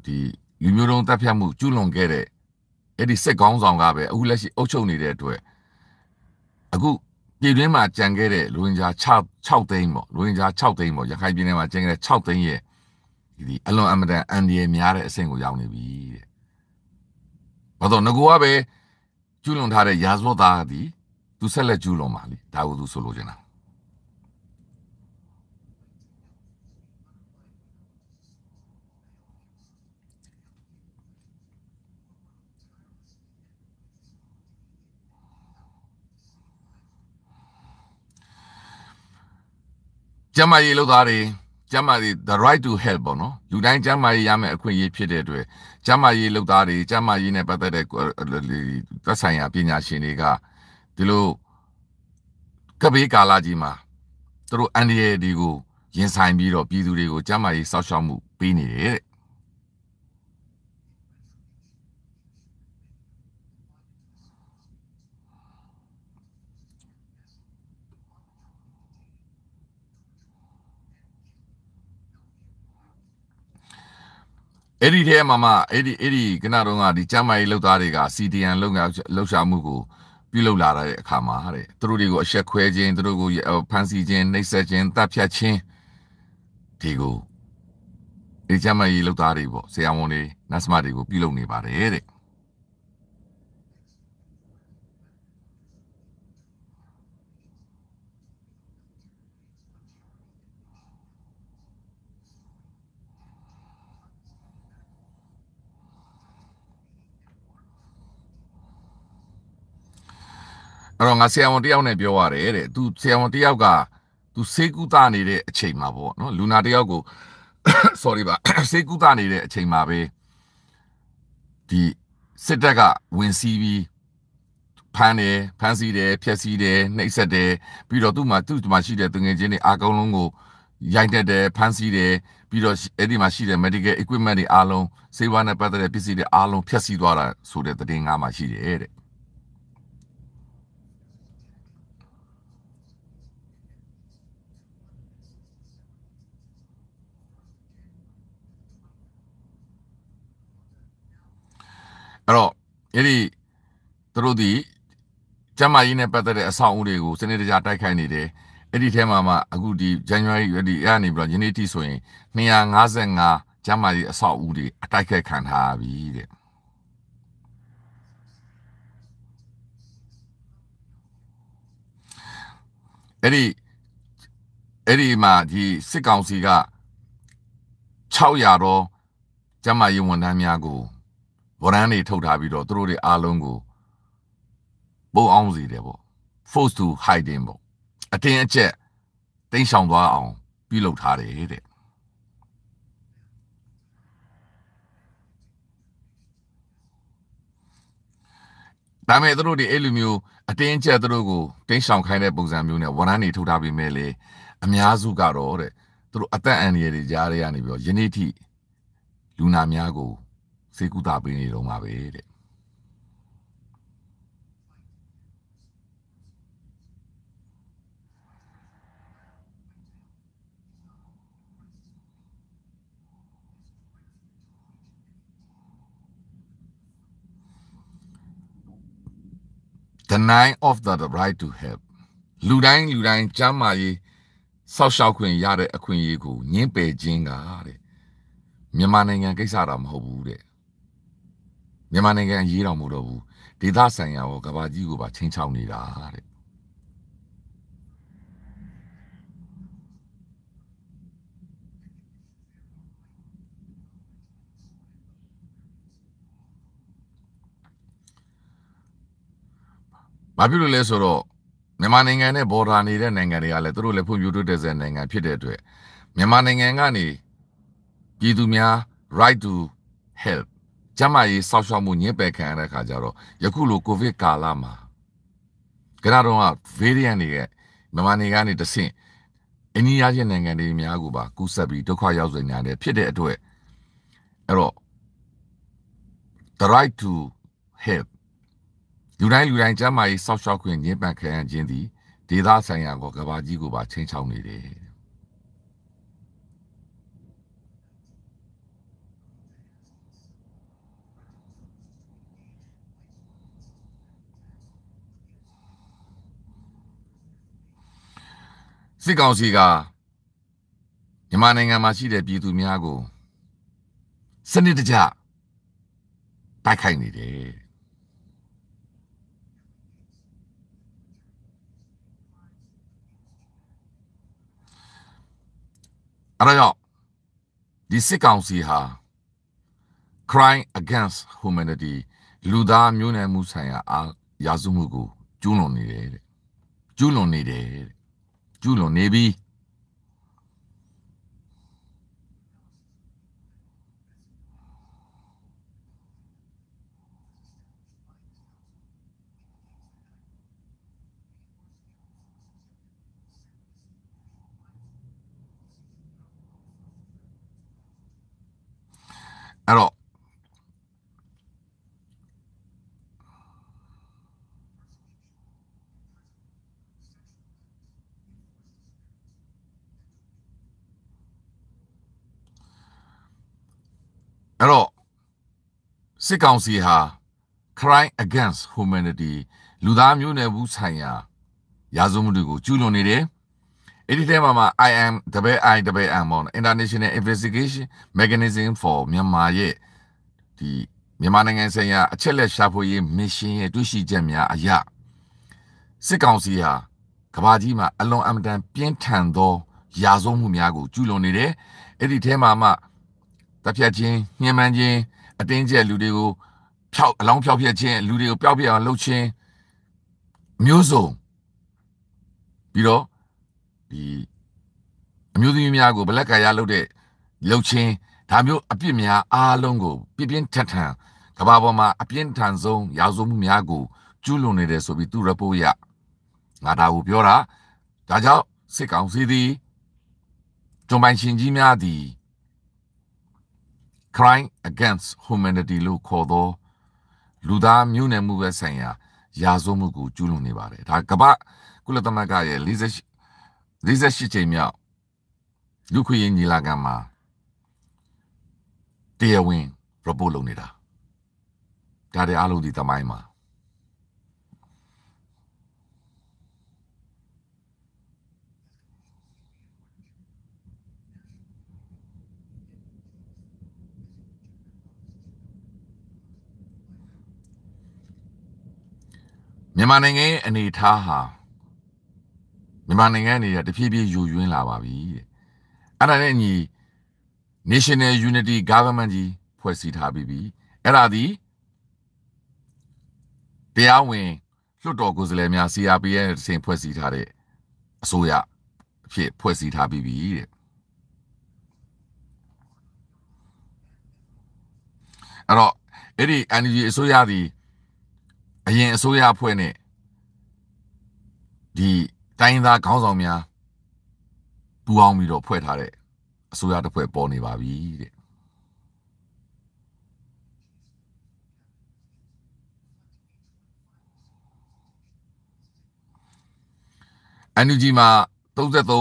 ဒီလူမျိုးတုံးတပ်ဖြတ်မှုကျူးလွန်ခဲ့တဲ့အဲ့ဒီစစ်ကောင်းဆောင်ကပဲအခုလက်ရှိအုပ်ချုပ်နေတဲ့အတွက်အခုပြည်တွင်းမှာကြံခဲ့တဲ့လူဝင်ကြား6 6သိန်းပေါ့လူဝင်ကြား6သိန်းပေါ့ရခိုင်ပြည်နယ်မှာကြံခဲ့တဲ့6သိန်းရဲ့ဒီအလွန်အမတန်အန္တရာယ်များတဲ့အဆင့်ကိုရောက်နေပြီတဲ့။ဘာလို့ငကောကပဲကျူးလွန်ထားတဲ့ရာဇဝတ်သားသည်သူဆက်လက်ကျူးလွန်ပါလိဒါကိုသူဆိုလိုချင်တာ။ကျမ်းမာရေးလုပ်သားတွေကျမ်းမာရေး the right to help ပေါ့နော်လူတိုင်းကျမ်းမာရေးရမယ့်အခွင့်အရေးဖြစ်တဲ့အတွက်ကျမ်းမာရေးလုပ်သားတွေကျမ်းမာရေးနဲ့ပတ်သက်တဲ့သက်ဆိုင်ရာပညာရှင်တွေကဒီလိုကဘေးကာလကြီးမှာသူတို့အန်ဒီယေဒီကိုရင်ဆိုင်ပြီးတော့ပြည်သူတွေကိုကျမ်းမာရေးစောင့်ရှောက်မှုပေးနေတယ်အဲ့ဒီထဲမှာမှအဲ့ဒီအဲ့ဒီကနတော့ကဒီကျမ်းမာရေးလုပ်သားတွေက CDN လုပ်ငန်းလှုပ်ရှားမှုကိုပြုလုပ်လာတဲ့အခါမှာတဲ့သူတို့တွေကိုအဆက်ခွဲခြင်းသူတို့ကိုဖန်ဆီးခြင်းနှိပ်စက်ခြင်းတပ်ဖြတ်ခြင်းဒီကိုဒီကျမ်းမာရေးလုပ်သားတွေပေါ့ဆရာဝန်တွေနတ်စမတွေကိုပြုလုပ်နေပါတယ်တဲ့အဲ့တော့ငါဆရာဝန်တယောက်နဲ့ပြောရတယ်တဲ့ तू ဆရာဝန်တယောက်က तू စေကူတာနေတဲ့အချိန်မှာပေါ့နော်လူနာတယောက်ကို sorry ပါစေကူတာနေတဲ့အချိန်မှာပဲဒီစစ်တပ်ကဝင်စီးပြီးဖမ်းတယ်ဖမ်းဆီးတယ်ဖျက်ဆီးတယ်နှိပ်စက်တယ်ပြီးတော့သူ့မှာသူ့မှာရှိတဲ့သူငယ်ချင်းတွေအားကောင်းလုံးကိုရိုက်တက်တယ်ဖမ်းဆီးတယ်ပြီးတော့အဲ့ဒီမှာရှိတဲ့ medical equipment တွေအားလုံးစေဝါနဲ့ပတ်သက်တဲ့ပစ္စည်းတွေအားလုံးဖျက်ဆီးသွားတာဆိုတဲ့သတင်းငါးမှာရှိတယ်တဲ့အဲ့တော့အဲ့ဒီသူတို့ဒီကျမကြီးနဲ့ပတ်သက်တဲ့အဆောက်အဦတွေကိုစနစ်တကျတိုက်ခိုက်နေတယ်အဲ့ဒီထဲမှာမှအခုဒီ January ရွက်ဒီအဲ့ကနေပြီးတော့ယနေ့တိဆိုရင်255ကျမကြီးအဆောက်အဦတွေအတိုက်ခိုက်ခံထားပြီတဲ့အဲ့ဒီအဲ့ဒီမှာဒီစစ်ကောင်စီက600တော့ကျမကြီးဝန်ထမ်းများကိုဗရန်တွေထုတ်ထားပြီးတော့သူတို့တွေအားလုံးကိုပုံအောင်စီတယ်ပေါ့ force to hiding ပေါ့အတင်းအကျပ်တိန့်ဆောင်သွားအောင်ပြုလုပ်ထားတယ်တဲ့ဒါမဲ့သူတို့ဒီအဲ့လိုမျိုးအတင်းကျပ်သူတို့ကိုတိန့်ဆောင်ခိုင်းတဲ့ပုံစံမျိုးနဲ့ဝန်ထမ်းတွေထုတ်ထားပေးမယ်လေအများစုကတော့တဲ့သူတို့အသက်အန္တရာယ်တွေကြားထဲကနေပြီးတော့ယနေ့ထိလူနာများကိုစေကူတာပေးနေတော့မှာပဲတဲ့ deny of the right to help လူတိုင်းလူတိုင်းကျမ်းမာရေးဆောက်ရှောက်ခွင့်ရတဲ့အခွင့်အရေးကိုညှင်းပယ်ခြင်းကတဲ့မြန်မာနိုင်ငံကိစ္စတာမဟုတ်ဘူးတဲ့မြန်မာနိုင်ငံအရေးတော်မူတော့ဘူးဒေသဆိုင်ရာရောကဘာကြီးကိုပါချင်းချောင်းနေတာတဲ့ဘာဖြစ်လို့လဲဆိုတော့မြန်မာနိုင်ငံနဲ့ border နေတဲ့နိုင်ငံတွေကလည်းသူတို့လည်းဖွံ့ဖြိုးတိုးတက်တဲ့နိုင်ငံဖြစ်တဲ့အတွက်မြန်မာနိုင်ငံကနေပြည်သူများ right to help ကျမကြီးစောက်ရှောက်မှုညှင်းပယ်ခံရတဲ့အခါကျတော့ယခုလိုကိုဗစ်ကာလမှာကနာတော့က variant တွေရဲ့မြန်မာနေကနေတဆင့်အင်းကြီးရချင်းနိုင်ငံတွေများကိုပါကူးစက်ပြီးဒုက္ခရောက်စေညာတယ်ဖြစ်တဲ့အတွက်အဲ့တော့ the right to help လူတိုင်းလူတိုင်းကျန်းမာရေးစောင့်ရှောက်ခွင့်ညှင်းပန်ခံရခြင်းသည်ဒေသဆိုင်ရာကကဘာကြီးကိုပါချိန်ချောင်းနေတယ်စစ်ကောင်စီကမြန်မာနိုင်ငံမှာရှိတဲ့ပြည်သူများကိုစနစ်တကျတိုက်ခိုက်နေတယ်အဲ့တော့ဒီစစ်ကောင်စီဟာ crime against humanity လူသားမျိုးနွယ်မှုဆိုင်ရာအာရာဇမှုကိုကျူးလွန်နေတယ်တဲ့ကျူးလွန်နေတယ်တဲ့ Julo Nebi. Alors, အဲ့တော့စစ်ကောင်စီဟာ crime against humanity လူသားမျိုးနွယ်မှုဆိုင်ရာရာဇဝတ်မှုတွေကိုကျူးလွန်နေတယ်အဲ့ဒီထဲမှာမှာ IM IIM ပေါ့ International Investigation Mechanism for Myanmar ရဲ့ဒီမြန်မာနိုင်ငံဆိုင်ရာအချက်လက်ရှာဖွေရေးမစ်ရှင်ရဲ့တွေ့ရှိချက်များအရစစ်ကောင်စီဟာကမ္ဘာကြီးမှာအလွန်အမတန်ပြင်းထန်သော ရာဇဝတ်မှုများကိုကျူးလွန်နေတယ်။အဲ့ဒီထဲမှာမှတပြက်ချင်းညှဉ်းပန်းခြင်းအတင်းကျပ်လူတွေကိုဖြောက်အလောင်းဖြောက်ပြက်ခြင်းလူတွေကိုပျောက်ပြက်အောင်လှုပ်ခြင်းမျိုးစုံပြီးတော့ဒီအမျိုးသမီးများကိုဗလက်ကာရလှုပ်တဲ့လှုပ်ခြင်းဒါမျိုးအပြစ်များ အားလုံးကို ပြပြင်းထန်ထန်ကဘာပေါ်မှာအပြင်းထန်ဆုံးရာဇဝမှုများကိုကျူးလွန်နေတယ်ဆိုပြီးသူ့ report ရငါဒါကိုပြောတာဒါကြောင့်စစ်ကောင်စီသည်ဂျွန်ပိုင်ရှင်ကြီးများသည် crime against humanity လို့ခေါ်သောလူသားမျိုးနွယ်မှုပဲဆိုင်ရာရာဇဝတ်မှုကိုကျူးလွန်နေပါတယ်ဒါကမ္ဘာကုလသမဂ္ဂရဲ့48 48ချိန်မြောက်လူခွေညီလာခံမှာတရားဝင် report လုပ်နေတာဒါတွေအားလုံးဒီသမိုင်းမှာမြန်မာနိုင်ငံရဲ့အနေအထားဟာမြန်မာနိုင်ငံအနေနဲ့တဖြည်းဖြည်းယိုယွင်းလာပါပြီတဲ့အဲ့ဒါနဲ့အညီ National Unity Government ကြီးဖွဲ့စည်းထားပြီးပြီအဲ့ဒါဒီတရားဝင်လွှတ်တော်ကိုယ်စားလှယ်များ CRPN နဲ့တဆင့်ဖွဲ့စည်းထားတဲ့အစိုးရအဖြစ်ဖွဲ့စည်းထားပြီးပြီတဲ့အဲ့တော့အဲ့ဒီ NGO အစိုးရဒီအရင်အစိုးရအဖွဲ့နဲ့ဒီတိုင်းသားခေါင်းဆောင်များပူးပေါင်းပြီးတော့ဖွဲ့ထားတဲ့အစိုးရတစ်ဖွဲ့ပေါ်နေပါပြီတဲ့အန်ယူဂျီမှာ33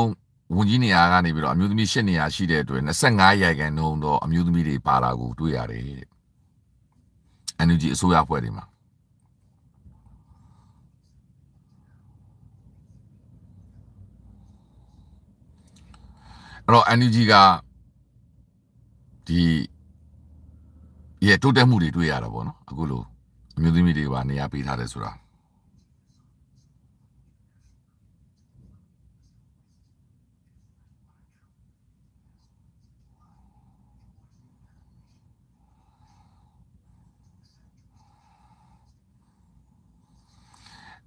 ဝန်ကြီးနေရာကနေပြီးတော့အမျိုးသမီး7နေရာရှိတဲ့အတွက်25ရာခိုင်နှုန်းတော့အမျိုးသမီးတွေပါလာကိုတွေ့ရတယ်တဲ့အန်ယူဂျီအစိုးရအဖွဲ့တွေမှာအဲ့တော့ NUG ကဒီရဲ့တိုးတက်မှုတွေတွေ့ရတာပေါ့နော်အခုလိုအမျိုးသမီးတွေပါနေရာပေးထားတယ်ဆိုတာ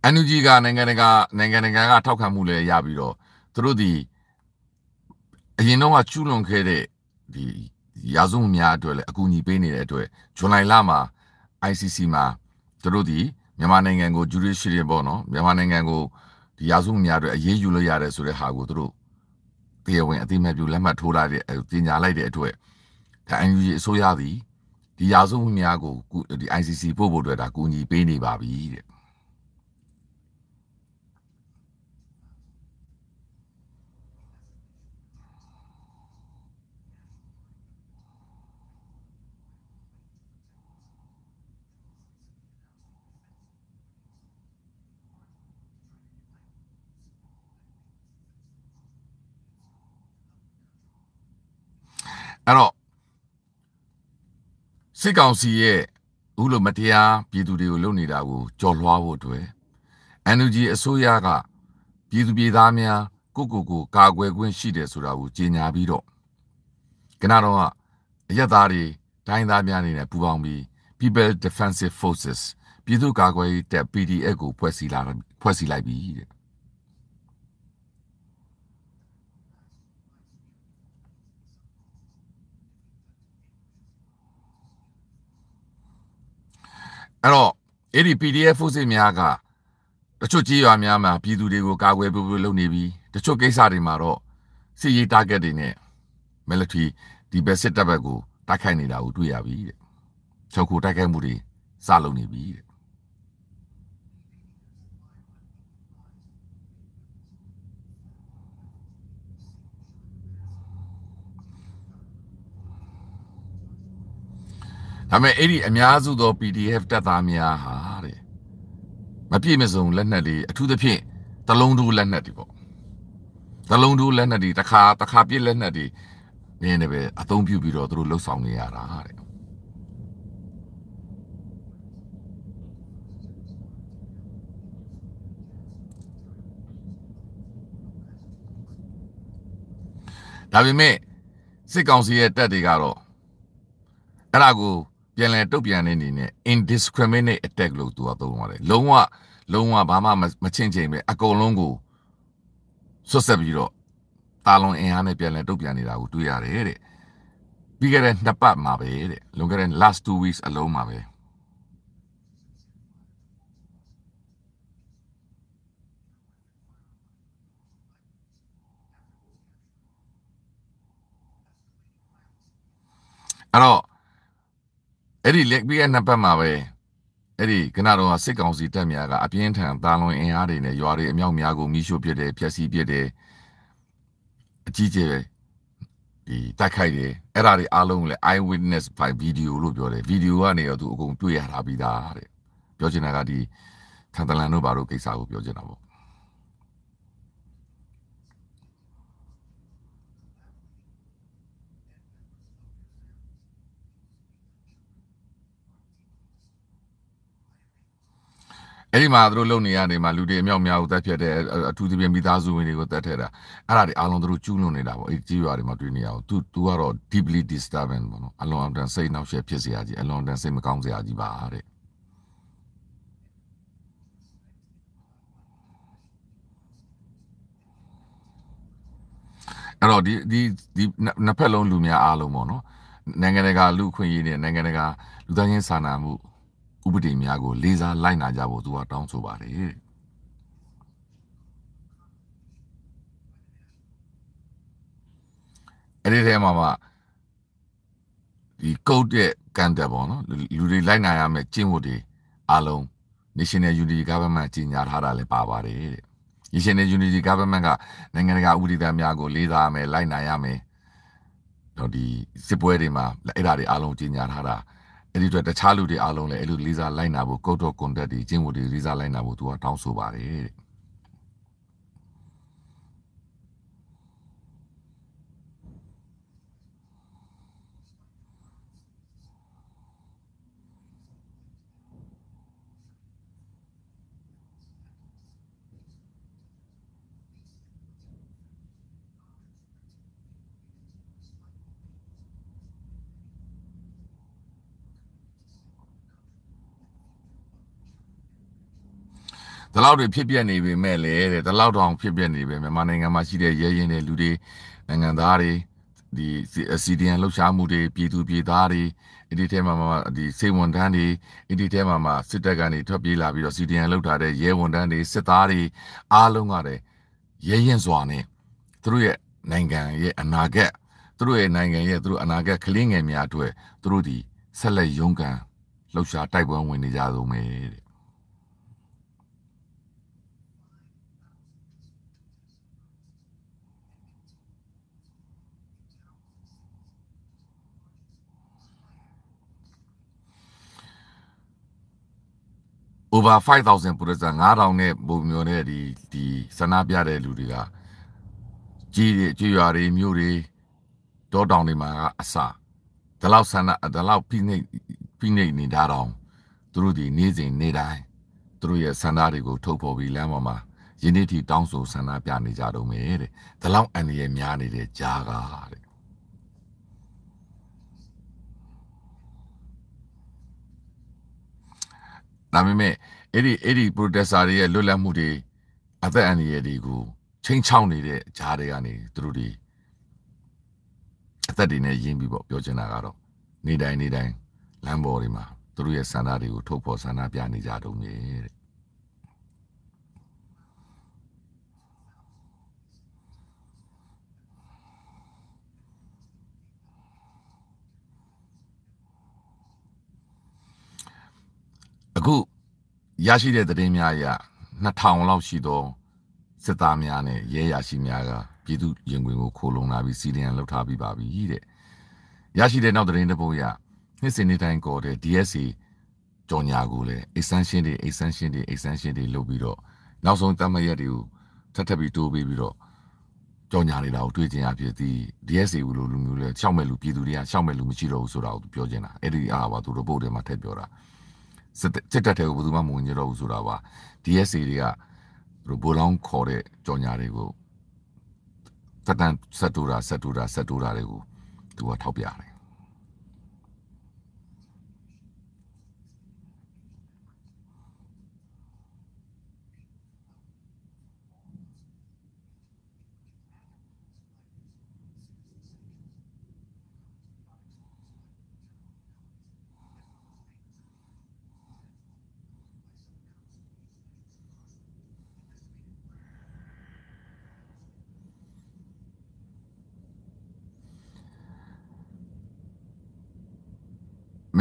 အန်ယူဂျီကနိုင်ငံတကာနိုင်ငံတကာကထောက်ခံမှုလည်းရပြီးတော့သူတို့ဒီအရင်တော့ကကျူးလွန်ခဲ့တဲ့ဒီရာဇဝတ်များအတွက်လည်းအကူအညီပေးနေတဲ့အတွက်ဇွန်လလမှာ ICC မှာသူတို့ဒီမြန်မာနိုင်ငံကို judiciary ပေါ့နော်မြန်မာနိုင်ငံကိုဒီရာဇဝတ်များအတွက်အရေးယူလို့ရတယ်ဆိုတဲ့ဟာကိုသူတို့တရားဝင်အသိမဲ့ပြုလက်မှတ်ထိုးလိုက်တဲ့ပြင်ညာလိုက်တဲ့အတွက်ဒါ NUG အစိုးရသည်ဒီရာဇဝတ်များကိုဒီ ICC ပို့ဖို့အတွက်ဒါကူညီပေးနေပါပြီတဲ့အဲ့တော့စစ်ကောင်စီရဲ့အခုလိုမတရားပြည်သူတွေကိုလုပ်နေတာကိုကြော်လွှားဖို့အတွက် NUG အစိုးရကပြည်သူပြည်သားများကိုကိုကိုကာကွယ်ခွင့်ရှိတယ်ဆိုတာကိုကြေညာပြီးတော့ကနတော့အရက်သားတွေတိုင်းသားများအနေနဲ့ပူးပေါင်းပြီး People Defensive Forces ပြည်သူ့ကာကွယ်ရေးတပ် PDF ကိုဖွဲ့စည်းလာဖွဲ့စည်းလိုက်ပြီတဲ့အဲ့တော့အဲ့ဒီ PDF ဖို့စစ်များကတချို့ကြေးရွာများမှာပြည်သူတွေကိုကာကွယ်ပေးဖို့လုပ်နေပြီးတချို့ကိစ္စတွေမှာတော့စစ်ရေး target တွေနဲ့ military ဒီဘက်စစ်တပ်ဘက်ကိုတိုက်ခိုက်နေတာကိုတွေ့ရပြီတဲ့။ချုပ်ကိုတိုက်ခိုက်မှုတွေစလုပ်နေပြီတဲ့ဒါပေမဲ့အဲ့ဒီအများစုသော PDF တပ်သားများဟာတဲ့မပြည့်မစုံလက်နက်တွေအထူးသဖြင့်တလုံးတို့လက်နက်တွေပေါ့တလုံးတို့လက်နက်တွေတစ်ခါတစ်ခါပြည့်လက်နက်တွေနင်းနေပဲအသုံးပြုပြီးတော့သူတို့လှုပ်ဆောင်နေရတာတဲ့ဒါပေမဲ့စစ်ကောင်စီရဲ့တပ်တွေကတော့အဲ့ဒါကိုပြန်လည်တုတ်ပြန်တဲ့အနေနဲ့ indiscriminate attack လို့သူကသုံးပါတယ်လုံးဝလုံးဝဘာမှမချင်းချင်းပဲအကုန်လုံးကိုဆွတ်ဆက်ပြီးတော့တာလွန်အင်အားနဲ့ပြန်လည်တုတ်ပြန်နေတာကိုတွေ့ရတယ်တဲ့ပြီးခဲ့တဲ့နှစ်ပတ်မှာပဲတဲ့လွန်ခဲ့တဲ့ last 2 weeks အလုံးမှာပဲအဲ့တော့အဲ့ဒီလက်ပြီးရဲ့နှစ်ပတ်မှာပဲအဲ့ဒီကနတော်ကစစ်ကောင်စီတပ်များကအပြင်းထန်တာလွန်အင်အားတွေနဲ့ရွာတွေအမြောက်များကိုမိရှို့ပစ်တယ်ဖျက်ဆီးပစ်တယ်အကြီးကျယ်ပဲဒီတိုက်ခိုက်တယ်အဲ့ဒါတွေအားလုံးလည်း eye witness by video လို့ပြောတယ်ဗီဒီယိုကနေတော့သူအကုန်တွေ့ရတာပြီးသားတဲ့ပြောချင်တာကဒီထန်တလန်တို့ဘာလို့ကိစ္စကိုပြောချင်တာပေါ့အဲ့ဒီမှာသူတို့လုံနေရနေမှာလူတွေအမြောက်များကိုတတ်ဖြတ်တဲ့အထူးသဖြင့်မိသားစုဝင်တွေကိုတတ်ထက်တာအဲ့ဒါတွေအားလုံးသူတို့ကျူးလွန်နေတာပေါ့အဲ့ဒီကြီးရွာတွေမှာတွေ့နေရအောင်သူသူကတော့ deeply disturbing ပေါ့နော်အလွန်အတန်စိတ်နှောက်ယှက်ဖြစ်စရာကြီးအလွန်အတန်စိတ်မကောင်းစရာကြီးပါတဲ့အဲ့တော့ဒီဒီဒီနှစ်ဖက်လုံးလူများအားလုံးပေါ့နော်နိုင်ငံတကာလူခွင့်ရေးနဲ့နိုင်ငံတကာလူသားချင်းစာနာမှုဥပဒေများကိုလေးစားလိုက်နာကြဖို့သူကတောင်းဆိုပါတယ်အဲ့ဒီထဲမှာမှဒီကုတ်တဲ့ကန်တဲ့ပေါ့နော်လူတွေလိုက်နာရမယ်ကျင့်ဝတ်တွေအားလုံး National Unity Government ကြီးညာထားတာလည်းပါပါတယ်တဲ့ National Unity Government ကနိုင်ငံတကာဥပဒေများကိုလေးစားရမယ်လိုက်နာရမယ်တော့ဒီစစ်ပွဲတွေမှာအဲ့ဒါတွေအားလုံးကြီးညာထားတာအဲ့ဒီအတွက်တခြားလူတွေအားလုံးလည်းအဲ့လိုလေးစားလိုက်နာဖို့ကုတ်တော်ကွန်တက်တွေကျင့်ဝတ်တွေလေးစားလိုက်နာဖို့သူကတောင်းဆိုပါတယ်တဲ့ဒီလောက်တွေဖြစ်ပြနေပေမဲ့လေတဲ့ဒီလောက်တောင်ဖြစ်ပြနေပေမဲ့မြန်မာနိုင်ငံမှာရှိတဲ့ရဲရင်တဲ့လူတွေနိုင်ငံသားတွေဒီ CDN လှုပ်ရှားမှုတွေပြည်သူပြည်သားတွေအဲ့ဒီထဲမှာမှဒီစေဝန်တန်းတွေအဲ့ဒီထဲမှာမှစစ်တပ်ကနေထွက်ပြေးလာပြီးတော့ CDN လှုပ်ထားတဲ့ရဲဝန်တန်းတွေစစ်သားတွေအားလုံးကလည်းရဲရင်စွာနဲ့သူတို့ရဲ့နိုင်ငံရဲ့အနာဂတ်သူတို့ရဲ့နိုင်ငံရဲ့သူတို့အနာဂတ်ကလေးငယ်များအတွက်သူတို့ဒီဆက်လက်ရုန်းကန်လှုပ်ရှားတိုက်ပွဲဝင်နေကြဆုံးပဲတဲ့ over 5000 producer 9000နဲ့ပုံမျိုးနဲ့ဒီဒီဆန္ဒပြတဲ့လူတွေကကြီးတွေကြီးရွာတွေမြို့တွေတောတောင်တွေမှာကအစဒီလောက်ဆန္ဒဒီလောက်ဖိနှိပ်ဖိနှိပ်နေတာတော့သူတို့ဒီနေ့စဉ်နေ့တိုင်းသူတို့ရဲ့ဆန္ဒတွေကိုထုတ်ဖော်ပြီးလမ်းပေါ်မှာယနေ့ထိတောင်းဆိုဆန္ဒပြနေကြတော့မယ်တဲ့ဒီလောက်အန္တရာယ်များနေတဲ့ကြားကတဲ့ဒါပေမဲ့အဲ့ဒီအဲ့ဒီ protester တွေရဲ့လွတ်လပ်မှုတွေအသက်အန္တရာယ်တွေကိုချိန်ချောင်းနေတဲ့ဂျားတွေကနေသူတို့တွေအသက်တွေနဲ့ရင်းပြီးပေါ့ပြောချင်တာကတော့နေတိုင်းနေတိုင်းလမ်းပေါ်တွေမှာသူတို့ရဲ့ဆန္ဒတွေကိုထုတ်ဖော်ဆန္ဒပြနေကြတုံးနေတဲ့အခုရရှိတဲ့သတင်းများအရ2000လောက်ရှိသောစစ်သားများနဲ့ရဲရရှိများကပြည်သူရင်ခွင်ကိုခိုးလုံလာပြီးစီးလျံလှုပ်ထားပြီးပါပြီတဲ့ရရှိတဲ့နောက်သတင်းတစ်ပုဒ်ရနှစ်စဉ်နှစ်တိုင်းကော်တဲ့ DSA ကြော်ညာကိုလည်း extension တွေ extension တွေ extension တွေလုပ်ပြီးတော့နောက်ဆုံးတတ်မှတ်ရက်တွေကိုထပ်ထပ်ပြီးတိုးပေးပြီးတော့ကြော်ညာနေတာကိုတွေ့ကျင်ရဖြစ်သည် DSA လိုလူမျိုးတွေရှောက်မဲ့လူပြည်သူတွေကရှောက်မဲ့လူမရှိတော့ဘူးဆိုတာကိုပြောကျင်တာအဲ့ဒီအားပါသူတို့ပုတ်တယ်မှာထည့်ပြောတာစစ်တပ်တွေကိုဘယ်သူမှမဝင်ကြတော့ဘူးဆိုတာပါ DSA တွေကဘိုးလောင်းခေါ်တဲ့ကြော်ညာတွေကိုတက်တန်ဆက်တူတာဆက်တူတာဆက်တူတာတွေကိုသူကထောက်ပြတယ်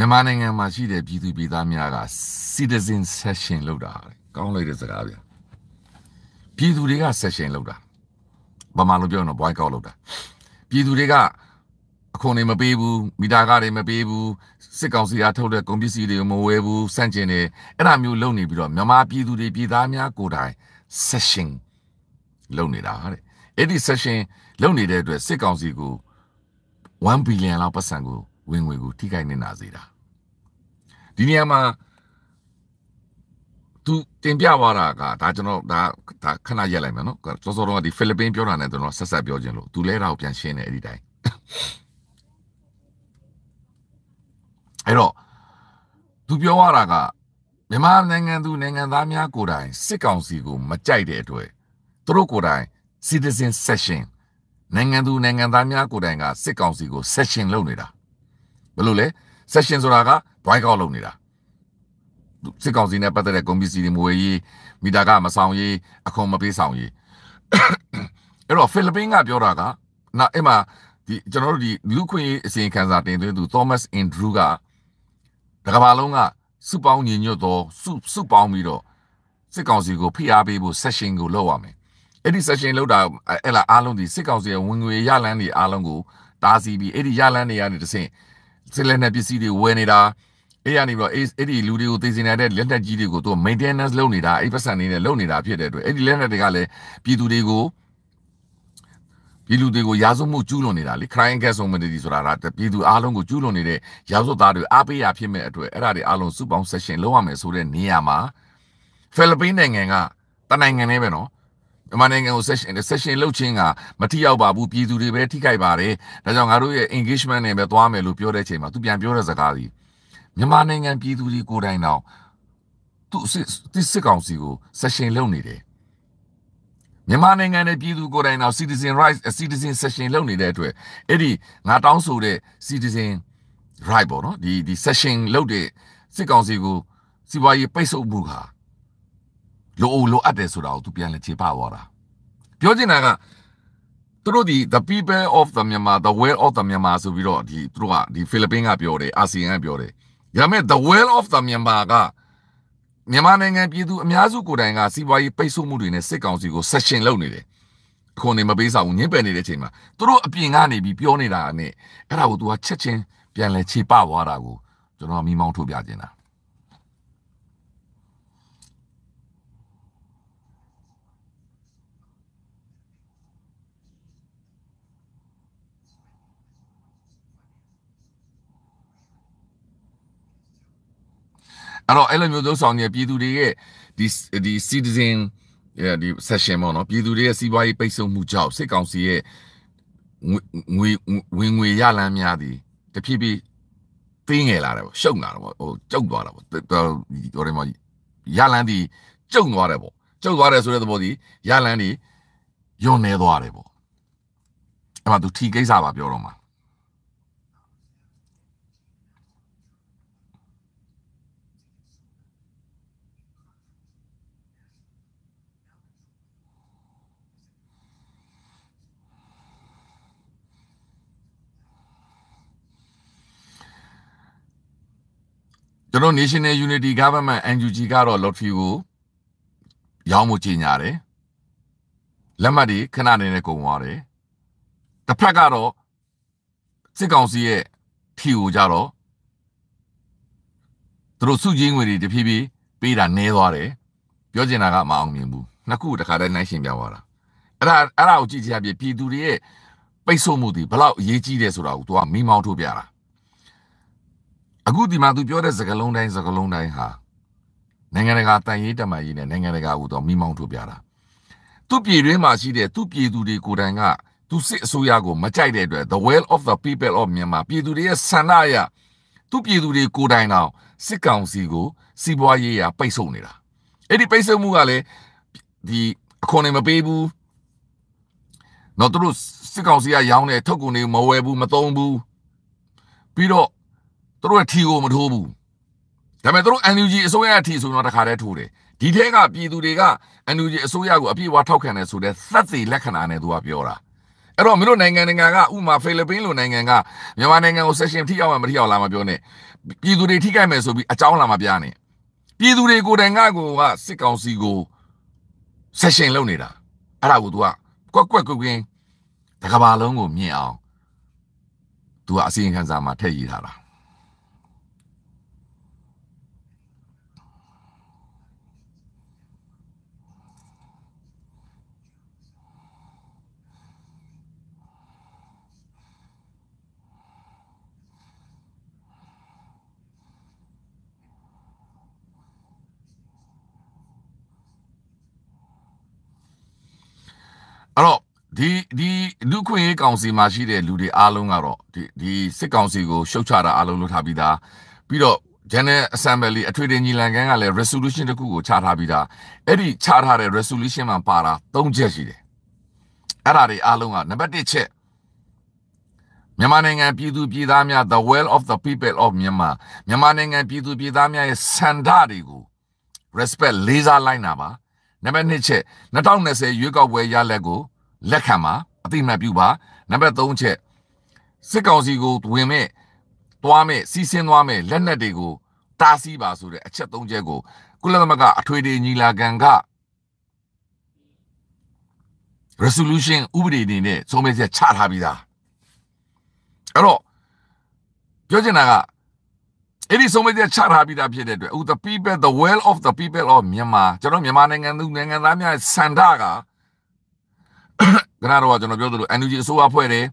မြန်မာနိုင်ငံမှာရှိတဲ့ပြည်သူပြည်သားများက citizen session လုပ်တာကောင်းလိုက်တဲ့စကားဗျပြည်သူတွေက session လုပ်တာဗမာလိုပြောရင်တော့ boycott လုပ်တာပြည်သူတွေကအခွန်တွေမပေးဘူးမိသားကတွေမပေးဘူးစစ်ကောင်စီကထုတ်တဲ့ကုန်ပစ္စည်းတွေမဝယ်ဘူးစန့်ကျင်တယ်အဲ့ဒါမျိုးလုပ်နေပြီးတော့မြန်မာပြည်သူတွေပြည်သားများကိုယ်တိုင် session လုပ်နေတာတဲ့အဲ့ဒီ session လုပ်နေတဲ့အတွက်စစ်ကောင်စီကို1 billion လောက်ပတ်စံကိုဝင်ငွေကိုထိခိုက်နေတာစေတာဒီနေရာမှာသူတင်ပြသွားတာကဒါကျွန်တော်ဒါဒါခဏရက်လိုက်မယ်နော်စောစောတော့ဒီဖိလစ်ပင်းပြောတာနဲ့ကျွန်တော်ဆက်ဆက်ပြောခြင်းလို့သူလဲတာကိုပြန်ရှင်းတယ်အဲ့ဒီတိုင်းအဲ့တော့သူပြောရတာကမြန်မာနိုင်ငံသူနိုင်ငံသားများကိုယ်တိုင်စစ်ကောင်စီကိုမကြိုက်တဲ့အတွက်သူတို့ကိုယ်တိုင် citizen session နိုင်ငံသူနိုင်ငံသားများကိုယ်တိုင်ကစစ်ကောင်စီကို session လုပ်နေတာဘယ်လိုလဲ session ဆိုတာက boycott လုပ်နေတာစစ်ကောင်စီနဲ့ပတ်သက်တဲ့ကုန်ပစ္စည်းတွေမဝယ်ရေးမိသားကမဆောင်ရေးအခွန်မပေးဆောင်ရေးအဲ့တော့ဖိလစ်ပင်းကပြောတာကနော်အဲ့မှာဒီကျွန်တော်တို့ဒီလူခွင့်ရေးအစီရင်ခံစာတင်သွင်းသူ Thomas Andrew ကတကဘာလုံးကစုပေါင်းညီညွတ်သောစုစုပေါင်းပြီးတော့စစ်ကောင်စီကိုဖိအားပေးဖို့ session ကိုလုပ်ရမယ်အဲ့ဒီ session လောက်တာအဲ့လားအားလုံးဒီစစ်ကောင်စီရဲ့ဝင်ငွေရလန်းတွေအားလုံးကိုတားစီပြီးအဲ့ဒီရလန်းတွေကနေတဆင့်စစ်လက်နက်ပစ္စည်းတွေဝယ်နေတာအဲ့ရနေပြီးတော့အဲ့အဲ့ဒီလူတွေကိုသိစင်နေတဲ့လက်နက်ကြီးတွေကိုသူက maintenance လုပ်နေတာအဲ့ပတ်စံနေနဲ့လုပ်နေတာဖြစ်တဲ့အတွက်အဲ့ဒီလက်နက်တွေကလည်းပြည်သူတွေကိုပြည်သူတွေကိုရာဇဝမှုကျူးလွန်နေတာလေ crime against humanity ဆိုတာကပြည်သူအားလုံးကိုကျူးလွန်နေတဲ့ရာဇဝသားတွေအားပေးရဖြစ်မဲ့အတွက်အဲ့ဒါတွေအားလုံးစုပေါင်း session လုပ်ရမယ်ဆိုတဲ့နေရာမှာဖိလစ်ပိန်းနိုင်ငံကတနိုင်ငံနဲ့ပဲနော်မြန်မာနိုင်ငံကို session နဲ့ session လုပ်ခြင်းကမထိရောက်ပါဘူးပြည်သူတွေပဲထိခိုက်ပါတယ်ဒါကြောင့်ငါတို့ရဲ့ engagement နဲ့ပဲသွားမယ်လို့ပြောတဲ့အချိန်မှာသူပြန်ပြောတဲ့စကားကြီးမြန်မာနိုင်ငံပြည်သူတွေကိုယ်တိုင်တော့သူစစ်စစ်ကောင်စီကို session လုပ်နေတယ်မြန်မာနိုင်ငံရဲ့ပြည်သူကိုယ်တိုင်တော့ citizen rights citizen session လုပ်နေတဲ့အတွက်အဲ့ဒီငါတောင်းဆိုတဲ့ citizen right ပေါ့နော်ဒီဒီ session လုပ်တဲ့စစ်ကောင်စီကိုစီပွားရေးပိတ်ဆို့မှုဟာလိုအိုလိုအပ်တယ်ဆိုတာကိုသူပြန်လဲခြေပသွားတာပြောချင်တာကသူတို့ဒီ the people of the Myanmar the world of the Myanmar ဆိုပြီးတော့ဒီသူတို့ကဒီဖိလစ်ပင်းကပြောတယ်အာဆီယံကပြောတယ်ဒါပေမဲ့ the world of the Myanmar ကမြန်မာနိုင်ငံပြည်သူအများစုကိုယ်တိုင်ကစီးပွားရေးပိတ်ဆို့မှုတွေနဲ့စစ်ကောင်စီကိုဆက်ရှင်လုပ်နေတယ်ခွန်နေမပေးဆောင်ဘူးညှင်းပယ်နေတဲ့အချိန်မှာသူတို့အပြင်ကနေပြီးပြောနေတာနဲ့အဲ့ဒါကိုသူကချက်ချင်းပြန်လဲခြေပသွားတာကိုကျွန်တော်မိမောင်းထုတ်ပြခြင်းတာအဲ့တော့အဲ့လိုမျိုးလုပ်ဆောင်နေပြည်သူတွေရဲ့ဒီဒီ citizen ဒီ session ပေါ့နော်ပြည်သူတွေရဲ့စီးပွားရေးပိတ်ဆို့မှုကြောင့်စစ်ကောင်စီရဲ့ငွေဝင်ငွေရလမ်းများသည်တဖြည်းဖြည်းသိငယ်လာတယ်ပေါ့ရှုံလာတယ်ပေါ့ဟိုကျုပ်သွားတာပေါ့တော်တယ်မရလန်းဒီကျုံသွားတယ်ပေါ့ကျုံသွားတယ်ဆိုတဲ့သဘောဒီရလန်းဒီယွန်းနေသွားတယ်ပေါ့အဲ့မှာသူထီကိစ္စပါပြောတော့မှာကျွန်တော် National Unity Government NUG ကတော့ lottery ကိုရောင်းမှုကြီးညာတယ်လက်မှတ်တွေခဏနေနဲ့ကုန်သွားတယ်တစ်ဖက်ကတော့စစ်ကောင်စီရဲ့ထီကိုကြတော့သူတို့စုကြီးငွေတွေတဖြည်းဖြည်းပေးတာနှဲသွားတယ်ပြောချင်တာကမအောင်မြင်ဘူးနှစ်ခုတခါတည်းနိုင်ရှင်ပြသွားတာအဲ့ဒါအဲ့ဒါကိုကြည့်ကြည့်ရပြပြည်သူတွေရဲ့ပိတ်ဆို့မှုတွေဘလောက်အရေးကြီးတယ်ဆိုတာကိုသူကမိမောင်းထုတ်ပြတာအခုဒီမှာသူပြောတဲ့စကားလုံးတိုင်းစကားလုံးတိုင်းဟာနိုင်ငံတကာတန်ရေးတမန်ရေးနဲ့နိုင်ငံတကာဟူသောမိမောင်းထုတ်ပြတာသူပြည်တွင်းမှာရှိတဲ့သူပြည်သူတွေကိုယ်တိုင်ကသူစစ်အစိုးရကိုမကြိုက်တဲ့အတွက် the will of the people of Myanmar ပြည်သူတွေရဲ့ဆန္ဒအရသူပြည်သူတွေကိုယ်တိုင်တော့စစ်ကောင်စီကိုစီးပွားရေးရာပိတ်ဆို့နေတာအဲ့ဒီပိတ်ဆို့မှုကလည်းဒီအခွန်တွေမပေးဘူးတော့သူတို့စစ်ကောင်စီကရောင်းတဲ့ထုတ်ကုန်တွေမဝယ်ဘူးမသုံးဘူးပြီးတော့သူတို့ကထီကိုမထိုးဘူးဒါပေမဲ့သူတို့ NUG အစိုးရထီဆိုတော့တခါတည်းထိုးတယ်ဒီထဲကပြည်သူတွေက NUG အစိုးရကိုအပြည့်အဝထောက်ခံတယ်ဆိုတဲ့သက်သေလက္ခဏာနဲ့သူကပြောတာအဲ့တော့မင်းတို့နိုင်ငံတကာကဥမာဖိလစ်ပင်းလိုနိုင်ငံကမြန်မာနိုင်ငံကို session ထိရောက်မှမထိရောက်လားမပြောနဲ့ပြည်သူတွေထိခိုက်မယ်ဆိုပြီးအကြောင်းလာမှပြနေပြည်သူတွေကိုယ်တိုင်ကကိုကစစ်ကောင်စီကို session လုပ်နေတာအဲ့ဒါကို तू ကကွက်ကွက်ကွက်ကင်းတကဘာလုံးကိုမြင်အောင် तू ကအစီရင်ခံစာမှာထည့်ရေးထားတာအဲ့တော့ဒီဒီလူခွင့်ရေးကောင်စီမှာရှိတဲ့လူတွေအားလုံးကတော့ဒီဒီစစ်ကောင်စီကို ရှုတ်ချတာအားလုံးလုပ်ထားပြီးသားပြီးတော့ General Assembly အထွေထွေညီလာခံကလည်း resolution တစ်ခုကိုချထားပြီးသားအဲ့ဒီချထားတဲ့ resolution မှာပါတာ၃ချက်ရှိတယ်အဲ့ဒါတွေအားလုံးကနံပါတ်၁ချက်မြန်မာနိုင်ငံပြည်သူပြည်သားများ the will of the people of Myanmar မြန်မာနိုင်ငံပြည်သူပြည်သားများရဲ့ဆန္ဒတွေကို respect လေးစားလိုက်နာပါနံပါတ်2ချက်2020ရွေးကောက်ပွဲရလဒ်ကိုလက်ခံပါအတိအမှတ်ပြုပါနံပါတ်3ချက်စစ်ကောင်စီကိုဝင်မဲ့သွားမဲ့စီးဆင်းသွားမဲ့လက်နက်တွေကိုတားဆီးပါဆိုတဲ့အချက်3ချက်ကိုကုလသမဂ္ဂအထွေထွေညီလာခံက resolution ဥပဒေအနေနဲ့ဆုံးဖြတ်ချက်ချထားပြီးသားအဲ့တော့ပြောချင်တာကအဲ့ဒီဆုံးဖြတ်ချက်ချထားပြီးသားဖြစ်တဲ့အတွက်အခု the people the will of the people of မြန်မာကျွန်တော်မြန်မာနိုင်ငံသူနိုင်ငံသားများစန္ဒကကနာတော့ကျွန်တော်ပြောသလို NUG အစိုးရဖွဲ့တယ်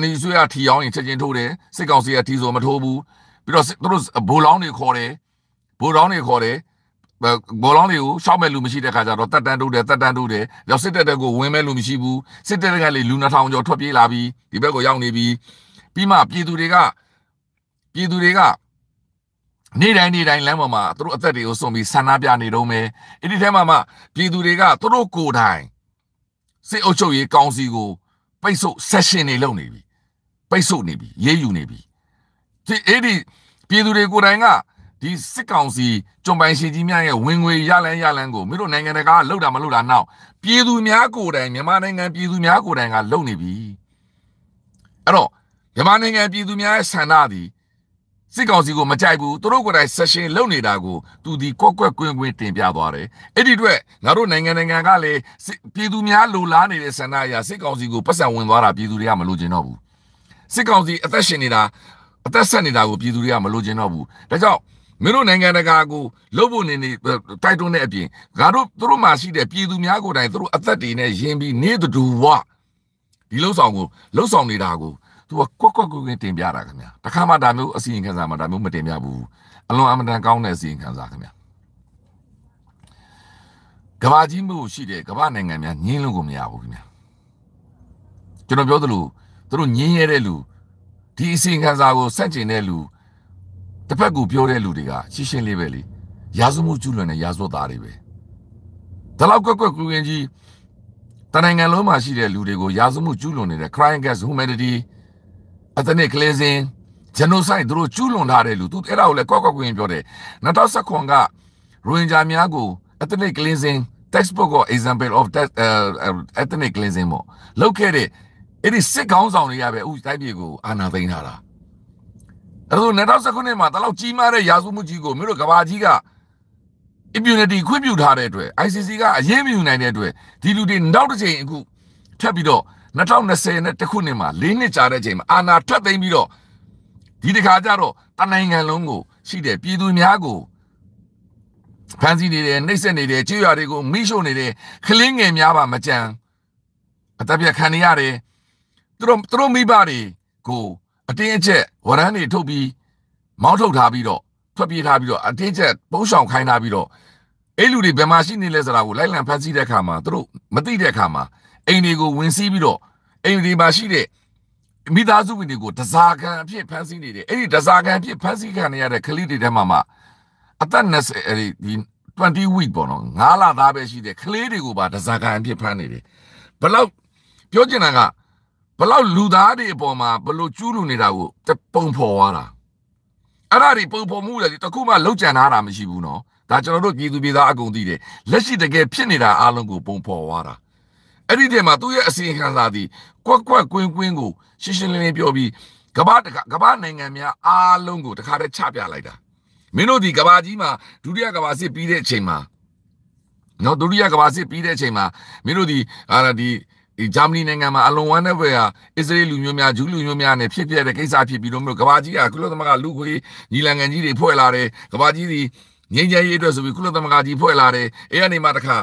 NUG အစိုးရထီအောင်ရင်ချက်ချင်းထိုးတယ်စစ်ကောင်စီကထီဆိုမထိုးဘူးပြီးတော့သူတို့ဘိုးလောင်းတွေခေါ်တယ်ဘိုးလောင်းတွေခေါ်တယ်ဘောလုံးတွေကိုရှောက်မဲ့လူမရှိတဲ့ခါကျတော့တက်တန်းတိုးတယ်တက်တန်းတိုးတယ်ရောက်စစ်တက်တက်ကိုဝင်မဲ့လူမရှိဘူးစစ်တက်တက်ကလေလူ2000ကျော်ထွက်ပြေးလာပြီးဒီဘက်ကိုရောက်နေပြီးပြီးမှပြည်သူတွေကပြည်သူတွေကနေ့တိုင်းနေ့တိုင်းလမ်းပေါ်မှာသူတို့အသက်တွေကိုစွန့်ပြီးဆန္ဒပြနေတော့မယ်အဲ့ဒီထဲမှာမှပြည်သူတွေကသူတို့ကိုယ်တိုင်စစ်အုပ်ချုပ်ရေးကောင်စီကို ပိတ်ဆို့ session တွေလုပ်နေပြီ ပိတ်ဆို့နေပြီရေးယူနေပြီဒီအဲ့ဒီပြည်သူတွေကိုယ်တိုင်ကဒီစစ်ကောင်စီကြုံပိုင်ရှိကြီးများရဲ့ဝင်ငွေရလန်းရလန်းကိုမင်းတို့နိုင်ငံတကာကလှုပ်တာမလှုပ်တာနောက်ပြည်သူများကိုယ်တိုင်မြန်မာနိုင်ငံပြည်သူများကိုယ်တိုင်ကလှုပ်နေပြီအဲ့တော့မြန်မာနိုင်ငံပြည်သူများရဲ့ဆန္ဒသည်စစ်ကောင်စီကိုမကြိုက်ဘူးသူတို့ကိုယ်တိုင် session လုပ်နေတာကိုသူဒီကွက်ကွက်ကွင်းကွင်းတင်ပြသွားတယ်အဲ့ဒီအတွက်ငါတို့နိုင်ငံနိုင်ငံကလည်းပြည်သူများလိုလားနေတဲ့ဆန္ဒအရစစ်ကောင်စီကိုပတ်စံဝင်သွားတာပြည်သူတွေကမလိုချင်တော့ဘူးစစ်ကောင်စီအသက်ရှင်နေတာအသက်ဆက်နေတာကိုပြည်သူတွေကမလိုချင်တော့ဘူးဒါကြောင့်မင်းတို့နိုင်ငံတကာကိုလှုပ်ဖို့နေနေတိုက်တွန်းတဲ့အပြင်ငါတို့သူတို့မှာရှိတဲ့ပြည်သူများကိုယ်တိုင်သူတို့အသက်တွေနဲ့ယဉ်ပြီးနေတူဝဒီလှုပ်ဆောင်ကိုလှုပ်ဆောင်နေတာကိုသူကကွက်ကွက်ကွက်ကွက်တင်ပြတာခင်ဗျာတခါမှဒါမျိုးအစီရင်ခံစာမှဒါမျိုးမတင်ပြဘူးအလွန်အမတန်ကောင်းတဲ့အစီရင်ခံစာခင်ဗျာကမ္ဘာကြီးမှုရှိတဲ့ကမ္ဘာနိုင်ငံများငင်းလို့ကိုမရဘူးခင်ဗျာကျွန်တော်ပြောသလိုသူတို့ငင်းရတဲ့လူဒီအစီရင်ခံစာကိုစန့်ကျင်တဲ့လူတစ်ဖက်ကပြောတဲ့လူတွေကရှင်းရှင်းလေးပဲလေရာဇမှုကျူးလွန်တဲ့ရာဇဝတ်သားတွေပဲဒါလောက်ကွက်ကွက်ကူရင်ကြီးတနိုင်ငံလုံးမှာရှိတဲ့လူတွေကိုရာဇမှုကျူးလွန်နေတဲ့ crime against humanity ethnic cleansing genocide တို့ကျူးလွန်ထားတယ်လို့သူအဲ့ဒါကိုလည်းကောက်ကောက်ကွင်းပြောတယ်2019ကရိုဟင်ဂျာများကို ethnic cleansing textbook or example of that uh, ethnic cleansing ပေါ့လောက်ခဲ့တဲ့အဲ့ဒီစစ်ကောင်းဆောင်တွေကပဲအခုတိုင်းပြည်ကိုအာဏာသိမ်းထားတာအဲ့တော့2019မှာတလောက်ကြီးမားတဲ့ရာဇဝမှုကြီးကိုမြို့တော်ကဘာကြီးက immunity ခွင့်ပြုထားတဲ့အတွက် ICC ကအရေးမယူနိုင်တဲ့အတွက်ဒီလူတွေနောက်တစ်ချိန်အခုထပ်ပြီးတော့2020နဲ့တခုနှစ်မှာ၄နှစ်ကြာတဲ့အချိန်မှာအာဏာထွက်သိမ်းပြီးတော့ဒီတခါကျတော့တနိုင်ငံလုံးကိုရှိတဲ့ပြည်သူများကိုဖမ်းဆီးနေတယ်နှိပ်စက်နေတယ်ကြေးရွာတွေကိုမိရှို့နေတယ်ခလင်းငယ်များပါမကြံအသက်ပြခံနေရတယ်သူတို့သူတို့မိဘတွေကိုအတင်းအကျပ်ဝရမ်းတွေထုတ်ပြီးမောင်းထုတ်ထားပြီးတော့ထွက်ပြေးထားပြီးတော့အတင်းကျပ်ပုံဆောင်ခိုင်းထားပြီးတော့အဲ့လူတွေဘယ်မှာရှိနေလဲဆိုတာကိုလိုက်လံဖမ်းဆီးတဲ့အခါမှာသူတို့မသိတဲ့အခါမှာအိမ်တွေကိုဝင်စီးပြီးတော့အိမ်တွေမှာရှိတဲ့မိသားစုဝင်တွေကိုတစားခံအဖြစ်ဖမ်းဆီးနေတယ်အဲ့ဒီတစားခံအဖြစ်ဖမ်းဆီးခံနေရတဲ့ကလေးတွေထဲမှာမှအသက်20အဲ့ဒီ20 week ပေါ့နော်9လသားပဲရှိတယ်ကလေးတွေကိုပါတစားခံအဖြစ်ဖမ်းနေတယ်ဘလောက်ပြောချင်တာကဘလောက်လူသားတွေအပေါ်မှာဘလို့ကျူးလွန်နေတာကိုပုံဖော်သွားတာအဲ့ဒါတွေပုံဖော်မှုလေတခုမှလောက်ကြံထားတာမရှိဘူးနော်ဒါကျွန်တော်တို့ပြည်သူပြည်သားအကုန်သိတယ်လက်ရှိတကယ်ဖြစ်နေတာအလုံးကိုပုံဖော်သွားတာအဲ့ဒီတည်းမှာသူ့ရဲ့အစီရင်ခံစာသည်ကွက်ကွက်ကွင်းကွင်းကိုရှင်းရှင်းလင်းလင်းပြောပြီးကမ္ဘာကမ္ဘာနိုင်ငံများအားလုံးကိုတခါတည်းချပြလိုက်တာမင်းတို့ဒီကမ္ဘာကြီးမှာဒုတိယကမ္ဘာစစ်ပြီးတဲ့အချိန်မှာနော်ဒုတိယကမ္ဘာစစ်ပြီးတဲ့အချိန်မှာမင်းတို့ဒီအာဒီဂျာမနီနိုင်ငံမှာအလွန်ဝမ်းတဲ့ဘယ်ဟာအစ္စရေးလူမျိုးများဂျူးလူမျိုးများနဲ့ဖြစ်ပြတဲ့ကိစ္စဖြစ်ပြီးတော့မျိုးကဘာကြီးကကုလသမဂ္ဂလူခွေညီလန်ငံကြီးတွေဖွဲ့လာတယ်ကဘာကြီးဒီငြိမ်းချမ်းရေးအတွက်ဆိုပြီးကုလသမဂ္ဂကြီးဖွဲ့လာတယ်အဲ့ကနေမှတခါ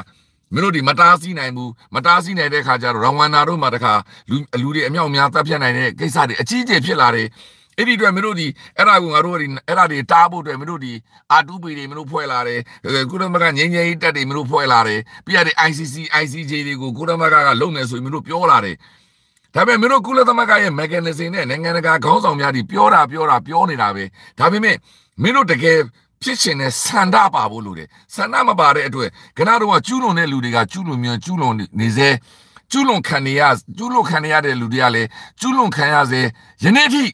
မင်းတို့ဒီမတားဆီးနိုင်ဘူးမတားဆီးနိုင်တဲ့ခါကျတော့ရဝန်နာတို့မှာတခါလူလူတွေအမြောက်များတပ်ဖြတ်နိုင်တဲ့ကိစ္စတွေအကြီးအကျယ်ဖြစ်လာတယ်အဲ့ဒီအတွက်မင်းတို့ဒီအဲ့ဒါကိုငါတို့ကဒီအဲ့ဒါတွေတားဖို့အတွက်မင်းတို့ဒီအာတူပေတွေမင်းတို့ဖွဲ့လာတယ်ကုလမကငြိမ်းငြိမ်းတက်တွေမင်းတို့ဖွဲ့လာတယ်ပြီးရတယ် ICC ICJ တွေကိုကုလမကကလုံနေဆိုပြီးမင်းတို့ပြောလာတယ်ဒါပေမဲ့မင်းတို့ကုလသမဂ္ဂရဲ့ mechanism နဲ့နိုင်ငံတကာခေါင်းဆောင်များတွေပြောတာပြောတာပြောနေတာပဲဒါပေမဲ့မင်းတို့တကယ်ဖြစ်ချင်တဲ့ဆန္ဒပါဖို့လိုတယ်ဆန္ဒမပါတဲ့အတွက်ခဏတော့ကျူးလွန်တဲ့လူတွေကကျူးလွန်မြန်ကျူးလွန်နေစေကျူးလွန်ခံနေရကျူးလွန်ခံရတဲ့လူတွေကလည်းကျူးလွန်ခံရစေယနေ့ထိ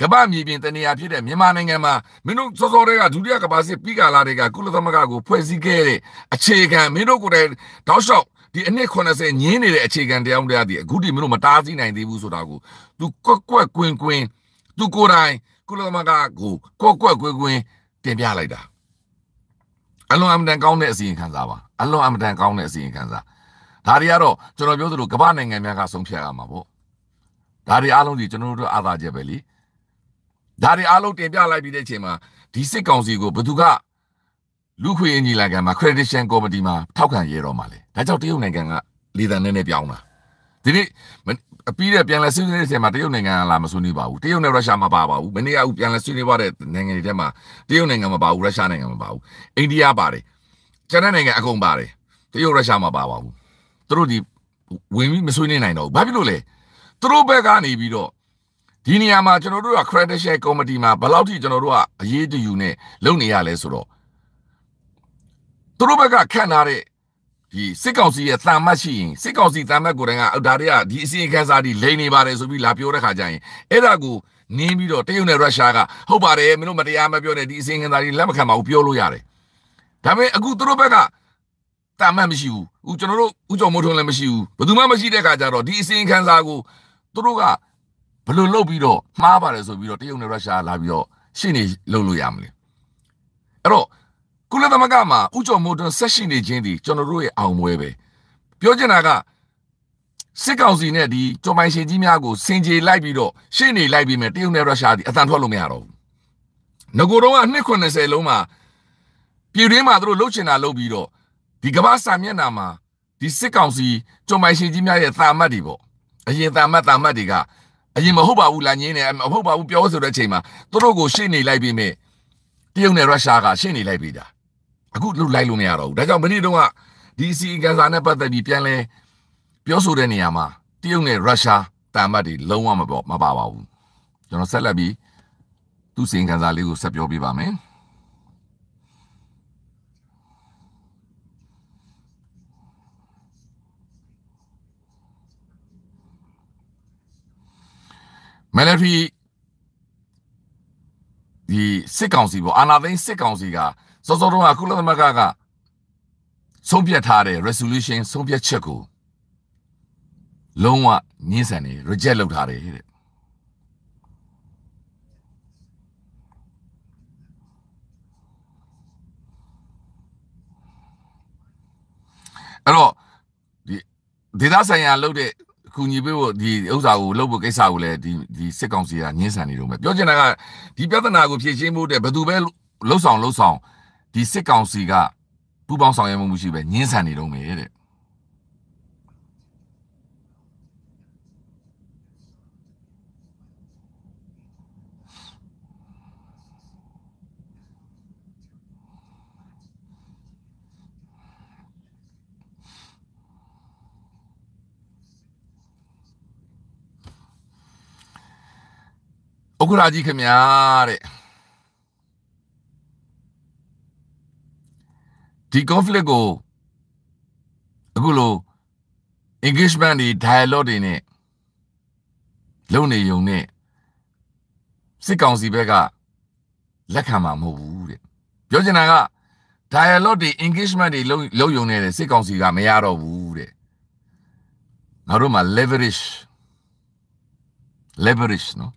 ကမ္ဘာမြေပြင်တနေရာဖြစ်တဲ့မြန်မာနိုင်ငံမှာမင်းတို့စောစောတွေကဒုတိယကမ္ဘာစစ်ပြီးကာလတွေကကုလသမဂ္ဂကိုဖွဲ့စည်းခဲ့တဲ့အခြေခံမင်းတို့ကိုယ်တိုင်တောက်လျှောက်ဒီအနှစ်80ညင်းနေတဲ့အခြေခံတရားတရားတွေအခုဒီမင်းတို့မတားဆီးနိုင်သေးဘူးဆိုတာကို तू ကွက်ကွက်ကွင်းကွင်း तू ကိုယ်တိုင်ကုလသမဂ္ဂကိုကွက်ကွက်ကွင်းကွင်းတင်ပြလိုက်တာအလွန်အမတန်ကောင်းတဲ့အစီရင်ခံစာပါအလွန်အမတန်ကောင်းတဲ့အစီရင်ခံစာဒါတွေကတော့ကျွန်တော်ပြောသလိုကမ္ဘာနိုင်ငံများကဆုံးဖြတ်ရမှာပေါ့ဒါတွေအားလုံးဒီကျွန်တော်တို့အားသာချက်ပဲလीဒါတွေအားလုံးတင်ပြလိုက်ပြီးတဲ့အချိန်မှာဒီစစ်ကောင်စီကိုဘယ်သူကလူခွေအင်ကြီးလိုက်ကမှာ Accreditation Committee မှာထောက်ခံရတော့မှာလေဒါကြောင့်တရုတ်နိုင်ငံကလေသံနဲ့နဲ့ပြောင်းတာဒီနေ့အပြီးတဲ့ပြန်လဲဆွေးနွေးတဲ့ချိန်မှာတရုတ်နိုင်ငံကလာမဆွေးနွေးပါဘူးတရုတ်နဲ့ရုရှားမပါပါဘူးမနေ့ကအခုပြန်လဲဆွေးနွေးပါတဲ့နိုင်ငံတွေထဲမှာတရုတ်နိုင်ငံမပါဘူးရုရှားနိုင်ငံမပါဘူးအိန္ဒိယပါတယ်ကျန်တဲ့နိုင်ငံအကုန်ပါတယ်တရုတ်ရုရှားမပါပါဘူးသူတို့ဒီဝင်ပြီးမဆွေးနွေးနိုင်တော့ဘူးဘာဖြစ်လို့လဲသူတို့ဘက်ကနေပြီးတော့ဒီနေရာမှာကျွန်တော်တို့က credit share committee မှာဘယ်လောက်ထိကျွန်တော်တို့ကအရေးတူယူနေလုပ်နေရလဲဆိုတော့သူတို့ဘက်ကခံထားတဲ့ဒီစစ်ကောင်စီရဲ့တာမတ်ရှိရင်စစ်ကောင်စီတာမတ်ကိုယ်တိုင်ကဒါတွေကဒီအစီအကံစားဒီလိန်နေပါတယ်ဆိုပြီးလာပြောတဲ့ခါကျရင်အဲ့ဒါကိုနင်းပြီးတော့တရုတ်နဲ့ရုရှားကဟုတ်ပါတယ်မင်းတို့မတရားမပြောနဲ့ဒီအစီအကံစားဒီလက်မခံပါဘူးပြောလို့ရတယ်ဒါပေမဲ့အခုသူတို့ဘက်ကတာမတ်မရှိဘူးဦးကျွန်တော်တို့ဦးကျော်မိုးထွန်းလည်းမရှိဘူးဘယ်သူမှမရှိတဲ့ခါကျတော့ဒီအစီအကံစားကိုသူတို့ကဘယ်လိုလုပ်ပြီးတော့မှားပါတယ်ဆိုပြီးတော့တရုတ်နဲ့ရုရှားလာပြီးတော့ရှင်းနေလုပ်လို့ရမလဲအဲ့တော့ကုလသမဂ္ဂမှာဥကြုံမို့တွန်းဆက်ရှိနေခြင်းဒီကျွန်တော်တို့ရဲ့အောင်ပွဲပဲပြောချင်တာကစစ်ကောင်စီနဲ့ဒီကျော်ပိုင်ရှင်ကြီးများကိုစင်ကြေလိုက်ပြီးတော့ရှေ့နေလိုက်ပြီးမြဲတရုတ်နဲ့ရုရှားဒီအတန်ထွက်လို့မရတော့ဘူးငကိုတော့က290လုံးမှာပြည်တွင်းမှာသူတို့လှုပ်ချင်တာလှုပ်ပြီးတော့ဒီကမ္ဘာစာမျက်နှာမှာဒီစစ်ကောင်စီကျော်ပိုင်ရှင်ကြီးများရဲ့တာမတ်တွေပေါ့အရင်တာမတ်တာမတ်တွေကအရင်မဟုတ်ပါဘူးလာငင်းနေမဟုတ်ပါဘူးပြောဆိုတဲ့အချိန်မှာသူတို့ကိုရှေ့နေလိုက်ပြီးမြဲတရုတ်နဲ့ရုရှားကရှေ့နေလိုက်ပြီးတာအခုလှုပ်လိုက်လို့မရတော့ဘူးဒါကြောင့်မနေ့တုန်းကဒီစီကန်ဆာနဲ့ပတ်သက်ပြီးပြန်လဲပြောဆိုတဲ့နေရာမှာတရုတ်နဲ့ရုရှားတာမတ်တွေလုံးဝမပေါ်မပါပါဘူးကျွန်တော်ဆက်လက်ပြီးသူ့စီကန်ဆာလေးကိုဆက်ပြောပြပါမယ်မလရီဒီစစ်ကောင်စီပေါ့အာနာသိန်းစစ်ကောင်စီကစောစောတုန်းကကုလသမဂ္ဂကဆုံးဖြတ်ထားတဲ့ resolution ဆုံးဖြတ်ချက်ကိုလုံးဝညှင်းဆန်နေ reject လုပ်ထားတယ်တဲ့အဲ့တော့ဒီဒေသဆိုင်ရာလုပ်တဲ့ကူညီပေးဖို့ဒီဥစ္စာကိုလုပ်ဖို့ကိစ္စကိုလည်းဒီဒီစစ်ကောင်စီကညှင်းဆန်နေတော့မယ်ပြောချင်တာကဒီပြဿနာကိုဖြေရှင်းဖို့တဲ့ဘယ်သူပဲလှုပ်ဆောင်လှုပ်ဆောင်ဒီစစ်ကောင်စီကပူးပေါင်းဆောင်ရွက်မှုမရှိပဲညှင်းဆန်နေတော့မယ်တဲ့ဥက္ကရာကြီးခင်ဗျာတဲ့ဒီ conflict ကိုအခုလို engagement တွေ dialogue တွေနဲ့လုပ်နေုံနဲ့စစ်ကောင်စီဘက်ကလက်ခံမှာမဟုတ်ဘူးတဲ့ပြောချင်တာက dialogue တွေ engagement တွေလုပ်လုပ်ယုံနေတဲ့စစ်ကောင်စီကမရတော့ဘူးတဲ့ငါတို့မှာ leverage leverage နော်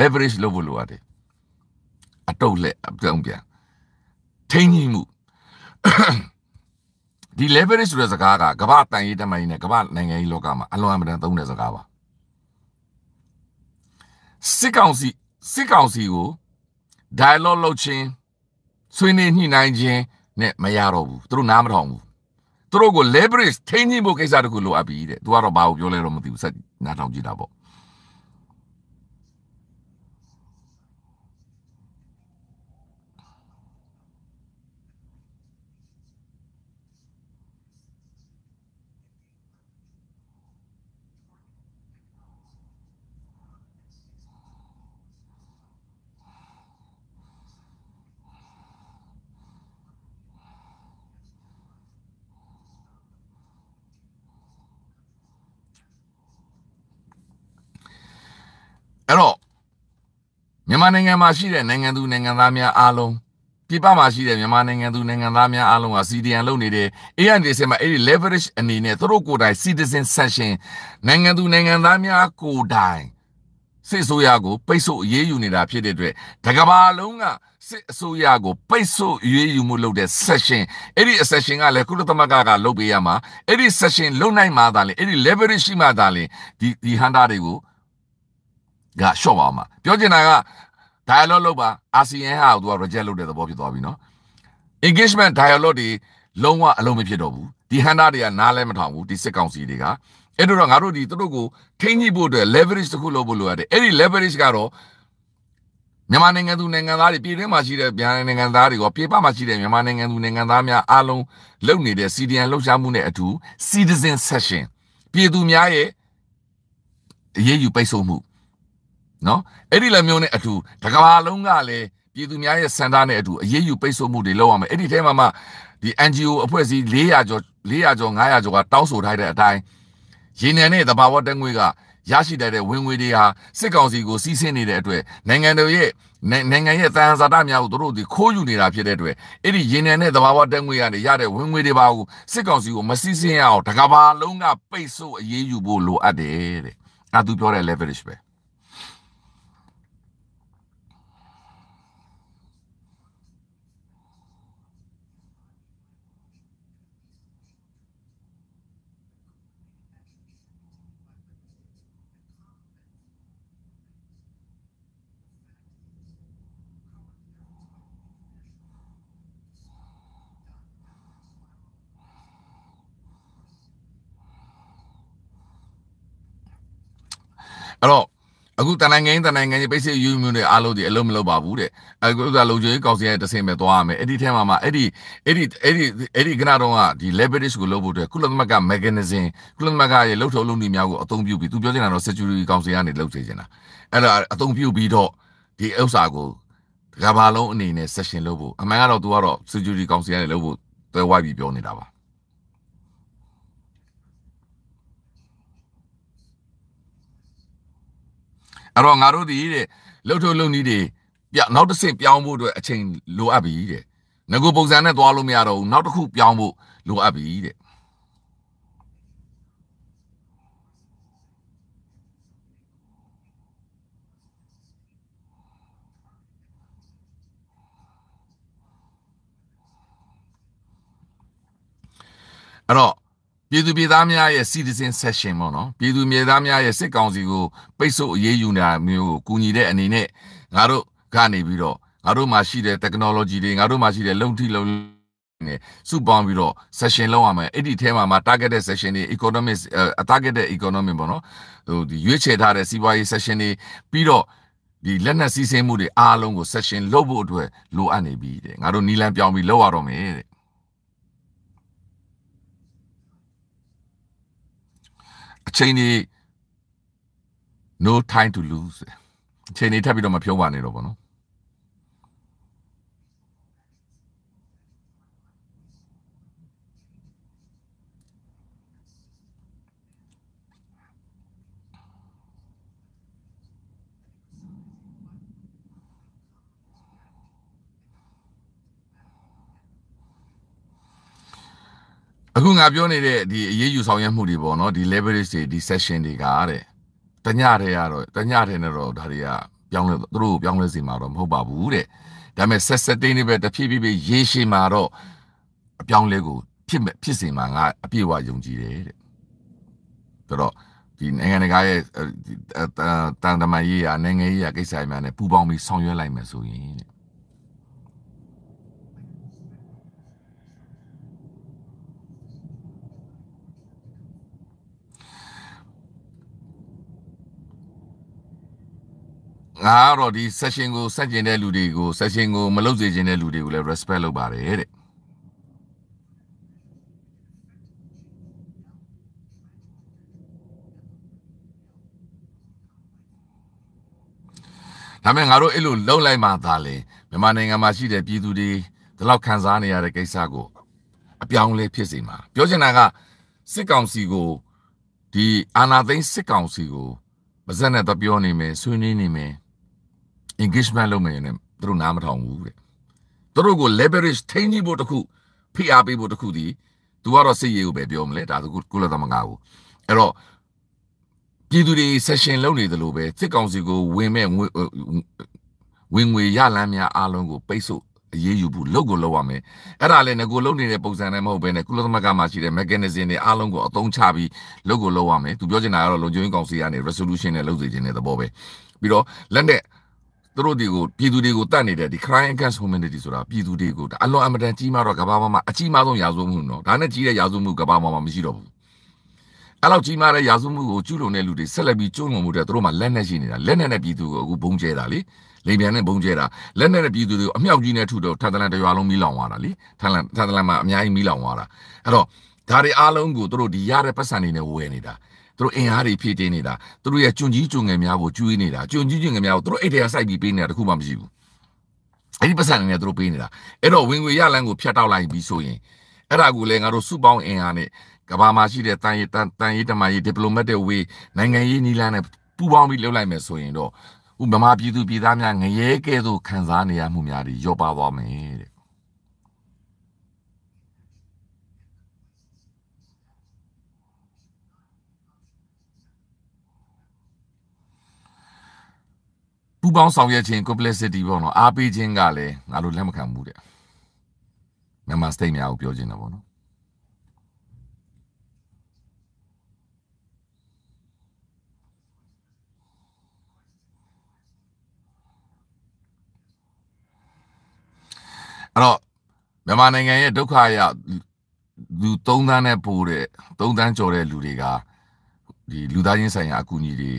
leverage လုပ်ဖို့လိုအပ်တယ်အတုတ်လက်အပြောင်းပြန်ထိန်းကြီးမှုဒီ leverage ဆိုတဲ့စကားကကမ္ဘာတန်ရေးတမန်ရေးနဲ့ကမ္ဘာနိုင်ငံရေးလောကမှာအလွန်အမတန်သုံးတဲ့စကားပါစစ်ကောင်စီစစ်ကောင်စီကို dialogue လုပ်ခြင်းဆွေးနွေးညှိနှိုင်းခြင်းနဲ့မရတော့ဘူးသူတို့နားမထောင်ဘူးသူတို့ကို leverage ထိန်းညှိဖို့ကိစ္စတခုလိုအပ်ပြီးတဲ့သူကတော့ဘာကိုပြောလဲတော့မသိဘူးဆက်နားထောင်ကြည့်တာပေါ့အဲ့တော့မြန်မာနိုင်ငံမှာရှိတဲ့နိုင်ငံသူနိုင်ငံသားများအားလုံးပြည်ပမှာရှိတဲ့မြန်မာနိုင်ငံသူနိုင်ငံသားများအားလုံးက CDN လုပ်နေတယ် ANDC မှာအဲ့ဒီ leverage အနေနဲ့သူတို့ကိုယ်တိုင် citizen session နိုင်ငံသူနိုင်ငံသားများကိုယ်တိုင်စစ်အစိုးရကိုပိတ်ဆို့အရေးယူနေတာဖြစ်တဲ့အတွက်တကဘာလုံးကစစ်အစိုးရကိုပိတ်ဆို့အရေးယူမှုလုပ်တဲ့ session အဲ့ဒီ session ကလည်းကုလသမဂ္ဂကလုပ်ပေးရမှာအဲ့ဒီ session လုပ်နိုင်မှသာလေအဲ့ဒီ leverage ရှိမှသာလေဒီဒီ hunter တွေကိုကရှော့ပါမှာပြောချင်တာက dialogue လုပ်ပါ ASEAN ဟာသူက reject လုပ်တဲ့သဘောဖြစ်သွားပြီနော် engagement dialogue တွေလုံးဝအလုံးမဖြစ်တော့ဘူးဒီဟန်တာတွေကနားလဲမထောင်ဘူးဒီစစ်ကောင်စီတွေကအဲ့တော့ငါတို့ဒီသူတို့ကိုထိန်းညှိဖို့အတွက် leverage တခုလုပ်ဖို့လိုရတယ်အဲ့ဒီ leverage ကတော့မြန်မာနိုင်ငံသူနိုင်ငံသားတွေပြည်တွင်းမှာရှိတဲ့မြန်မာနိုင်ငံသားတွေရောပြည်ပမှာရှိတဲ့မြန်မာနိုင်ငံသူနိုင်ငံသားများအားလုံးလုပ်နေတဲ့ CDN လှုပ်ရှားမှုနဲ့အတူ citizen session ပြည်သူများရဲ့အရေးယူပိတ်ဆို့မှုနော်အဲ့ဒီလိုမျိုးနဲ့အတူတကဘာလုံးကလည်းပြည်သူများရဲ့စံသားနဲ့အတူအရေးယူပိတ်ဆို့မှုတွေလုပ်ရမယ်အဲ့ဒီထဲမှာမှဒီ NGO အဖွဲ့အစည်း400ကျော်400ကျော်500ကျော်ကတောင်းဆိုထားတဲ့အတိုင်းရေနံနဲ့သဘာဝတငွေကရရှိတဲ့ဝင်ငွေတွေဟာစစ်ကောင်စီကိုစီးဆင်းနေတဲ့အတွက်နိုင်ငံတော်ရဲ့နိုင်ငံရဲ့တန်ဆာတများကိုတို့တွေခိုးယူနေတာဖြစ်တဲ့အတွက်အဲ့ဒီရေနံနဲ့သဘာဝတငွေကနေရတဲ့ဝင်ငွေတွေပါကိုစစ်ကောင်စီကိုမစီးဆင်းရအောင်တကဘာလုံးကပိတ်ဆို့အရေးယူဖို့လိုအပ်တယ်တဲ့အဲသူပြောတဲ့ leverage ပဲအဲ့တော့အခုတနိုင်ငံတနိုင်ငံကြီး basic ယူမျိုးတွေအားလုံးဒီအလုံးမလုပ်ပါဘူးတဲ့အခုဥစ္စာလုံခြုံရေးကောင်စီရဲ့တဆင့်ပဲသွားရမယ်အဲ့ဒီထဲမှာမှအဲ့ဒီအဲ့ဒီအဲ့ဒီအဲ့ဒီခဏတော့ကဒီ leverage ကိုလုပ်ဖို့အတွက်ကုလသမဂ္ဂ mechanism ကုလသမဂ္ဂရဲ့လှုပ်ထုပ်လုပ်နည်းများကိုအသုံးပြုပြီးသူပြောချင်တာတော့ security ကောင်စီကနေလှုပ်ချင်တာအဲ့ဒါအသုံးပြုပြီးတော့ဒီဥစ္စာကိုကဘာလုံးအနေနဲ့ session လုပ်ဖို့အမှန်ကတော့ तू ကတော့ security ကောင်စီကနေလုပ်ဖို့တွဲဝိုက်ပြီးပြောနေတာပါအဲ့တော့ငါတို့ဒီတဲ့လှုပ်ထုတ်လုပ်နည်းတွေပြနောက်တစ်ဆင့်ပြောင်းဖို့အတွက်အချိန်လိုအပ်ပြီတဲ့ငကိုပုံစံနဲ့သွားလို့မရတော့ဘူးနောက်တစ်ခုပြောင်းဖို့လိုအပ်ပြီတဲ့အဲ့တော့ပြည်သူပြည်သားများရဲ့ citizen session ပေါ့နော်ပြည်သူပြည်သားများရဲ့စစ်ကောင်စီကိုပိတ်ဆို့အရေးယူနေတာမျိုးကိုကူညီတဲ့အနေနဲ့ငါတို့ကနေပြီးတော့ငါတို့မှာရှိတဲ့ technology တွေငါတို့မှာရှိတဲ့လုံထိလုံနေစုပေါင်းပြီးတော့ session လုပ်ရမယ်အဲ့ဒီထဲမှာမှာ targeted session တွေ economic အ targeted economic ပေါ့နော်ဟိုဒီရွေးချယ်ထားတဲ့စီးပွားရေး session တွေပြီးတော့ဒီလက်နက်စီးဆင်းမှုတွေအားလုံးကို session လုပ်ဖို့အတွက်လိုအပ်နေပြီတဲ့ငါတို့နီလန်ပြောင်းပြီးလုပ်ရတော့မယ်တဲ့အချိန်ကြီး no time to lose အချိန်ကြီးထပ်ပြီးတော့မပြောပါနဲ့တော့ဗောနော်အခုငါပြောနေတဲ့ဒီအရေးယူဆောင်ရွက်မှုတွေပေါ့နော်ဒီ leverage တွေဒီ session တွေကတဲ့တညတွေကတော့တညတွေနဲ့တော့ဒါတွေကပြောင်းလဲသူတို့ပြောင်းလဲစီမှာတော့မဟုတ်ပါဘူးတဲ့ဒါပေမဲ့ set setting တွေပဲတဖြည်းဖြည်းဖြည်းရေရှည်မှာတော့အပြောင်းလဲကို ဖြစ်မဲ့ဖြစ်စီမှာငါအပြည့်အဝယုံကြည်တယ်တဲ့ဆိုတော့ဒီနိုင်ငံတကာရဲ့တန်တမာရေးရာနိုင်ငံရေးရာကိစ္စအများနဲ့ပူးပေါင်းပြီးဆောင်ရွက်လိုက်မယ်ဆိုရင်တဲ့ငါကတော့ဒီ session ကိုဆက်ကျင်တဲ့လူတွေကို session ကိုမလုပ်စေချင်တဲ့လူတွေကိုလည်း respect လုပ်ပါတယ်တဲ့ဒါမဲ့ငါတို့အဲ့လိုလုံလိုက်မှသာလေမြန်မာနိုင်ငံမှာရှိတဲ့ပြည်သူတွေဒီလောက်ခံစားနေရတဲ့ကိစ္စကို အပြောင်းလဲဖြစ်စေမှာပြောချင်တာကစစ်ကောင်စီကိုဒီအာဏာသိမ်းစစ်ကောင်စီကိုမစက်နဲ့တော့ပြောနေမယ်ဆွေးနွေးနေမယ် engagement လုပ်မယ်နဲ့သူတို့နားမထောင်ဘူးတဲ့သူတို့ကို leverage ထိန်းကြီးဖို့တခုဖိအားပေးဖို့တခုဒီသူကတော့စိတ်ရည်ကိုပဲပြောမလဲဒါဆိုကုလသမဂ္ဂကိုအဲ့တော့ပြည်သူတွေ session လုပ်နေသလိုပဲစစ်ကောင်စီကိုဝင်မဲ့ငွေဝင်ငွေရလမ်းများအားလုံးကိုပိတ်ဆို့အရေးယူဖို့လုပ်ကိုလုပ်ရမယ်အဲ့ဒါလည်းငကိုလုပ်နေတဲ့ပုံစံနဲ့မဟုတ်ဘဲနဲ့ကုလသမဂ္ဂမှာရှိတဲ့ mechanism တွေအားလုံးကိုအသုံးချပြီးလုပ်ကိုလုပ်ရမယ်သူပြောချင်တာကတော့လုံခြုံရေးကောင်စီကနေ resolution နဲ့လုပ်စီခြင်းတဲ့သဘောပဲပြီးတော့လက်နဲ့သူတို့တွေကိုပြည်သူတွေကိုတတ်နေတဲ့ဒီ crime against humanity ဆိုတာပြည်သူတွေကိုအလွန်အမတန်ကြီးမားတော့ကမ္ဘာမှာအကြီးမားဆုံးရာဇဝတ်မှုနော်ဒါနဲ့ကြီးတဲ့ရာဇဝတ်မှုကမ္ဘာမှာမရှိတော့ဘူးအဲ့လောက်ကြီးမားတဲ့ရာဇဝတ်မှုကိုကျူးလွန်တဲ့လူတွေဆက်လက်ပြီးကျူးလွန်မှုတွေသူတို့မှာလက်နက်ရှိနေတာလက်နက်နဲ့ပြည်သူကိုအခုဘုံကျဲတာလေလိမ်ပြန်နဲ့ဘုံကျဲတာလက်နက်နဲ့ပြည်သူတွေကိုအမြောက်ကြီးနဲ့ထုတော့ထန်တလန်တရွာလုံးမီးလောင်သွားတာလေထန်တလန်ထန်တလန်မှာအများကြီးမီးလောင်သွားတာအဲ့တော့ဒါတွေအားလုံးကိုသူတို့ဒီရတဲ့ပတ်စံတွေနဲ့ဝယ်နေတာသူတို့အင်အားတွေဖြည့်တင်းနေတာသူတို့ရဲ့ကျွန်ကြီးကျွန်ငယ်များကိုကျွေးနေတာကျွန်ကြီးကျွန်ငယ်များကိုသူတို့အိတ်ထဲစိုက်ပြီးပေးနေတာတခုမှမရှိဘူးအဲ့ဒီပတ်စံနဲ့သူတို့ပေးနေတာအဲ့တော့ဝင်ငွေရလန်းကိုဖျက်တောက်လိုက်ပြီးဆိုရင်အဲ့ဒါကိုလည်းငါတို့စုပေါင်းအင်အားနဲ့ကဘာမှာရှိတဲ့တန်ရီတန်ရီတမန်ရီဒီပလိုမက်တစ်ဝေးနိုင်ငံရေးနီလန်းနဲ့ပူးပေါင်းပြီးလုပ်လိုက်မယ်ဆိုရင်တော့ဥပမာပြည်သူပြည်သားများငရဲကဲသို့ခံစားနေရမှုများတွေရောပါသွားမယ်တဲ့ပေါင်းဆောင်ရွက်ခြင်း complicity ပေါ့နော်အားပေးခြင်းကလည်းငါတို့လက်မခံဘူးတဲ့မြန်မာစတိတ်များကိုပြောခြင်းတော့ပေါ့နော်အဲ့တော့မြန်မာနိုင်ငံရဲ့ဒုက္ခရလူ၃သန်းနဲ့ပိုတဲ့၃သန်းကျော်တဲ့လူတွေကဒီလူသားချင်းဆိုင်ရာအကူအညီတွေ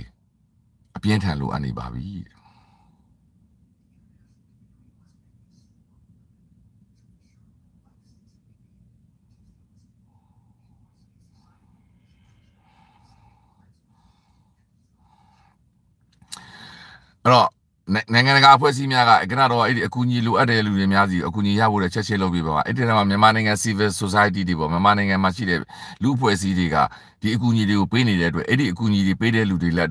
အပြင်းထန်လိုအပ်နေပါပြီတဲ့အဲ့တော့နိုင်ငံတကာအဖွဲ့အစည်းများကကနတော့အဲ့ဒီအကူအညီလိုအပ်တဲ့လူတွေများစီအကူအညီရဖို့တဲ့ချက်ချင်းလုပ်ပြီးပါပါအဲ့ဒီတော့မြန်မာနိုင်ငံ civil society တွေပေါ့မြန်မာနိုင်ငံမှာရှိတဲ့လူအဖွဲ့အစည်းတွေကဒီအကူအညီတွေကိုပေးနေတဲ့အတွက်အဲ့ဒီအကူအညီတွေပေးတဲ့လူတွေလက်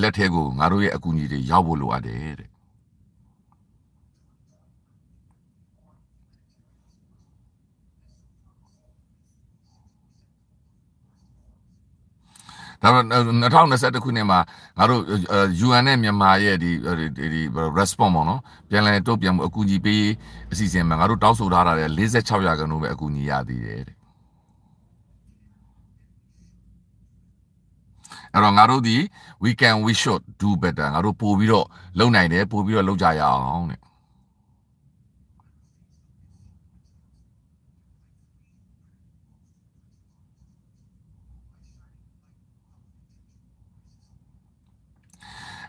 လက်ထဲကိုငါတို့ရဲ့အကူအညီတွေရောက်ဖို့လိုအပ်တယ်တဲ့ဒါ2021ခုနှစ်မှာငါတို့ UN နဲ့မြန်မာရဲ့ဒီဒီ response ပေါ့နော်ပြန်လည်တုံ့ပြန်မှုအကူအညီပေးအစီအစဉ်မှာငါတို့တောင်းဆိုထားတာလေ46ရာခိုင်နှုန်းပဲအကူအညီရသေးတယ်တဲ့အဲ့တော့ငါတို့ဒီ we can we should do better ငါတို့ပို့ပြီးတော့လုပ်နိုင်တယ်ပို့ပြီးတော့လုပ်ကြရအောင်တဲ့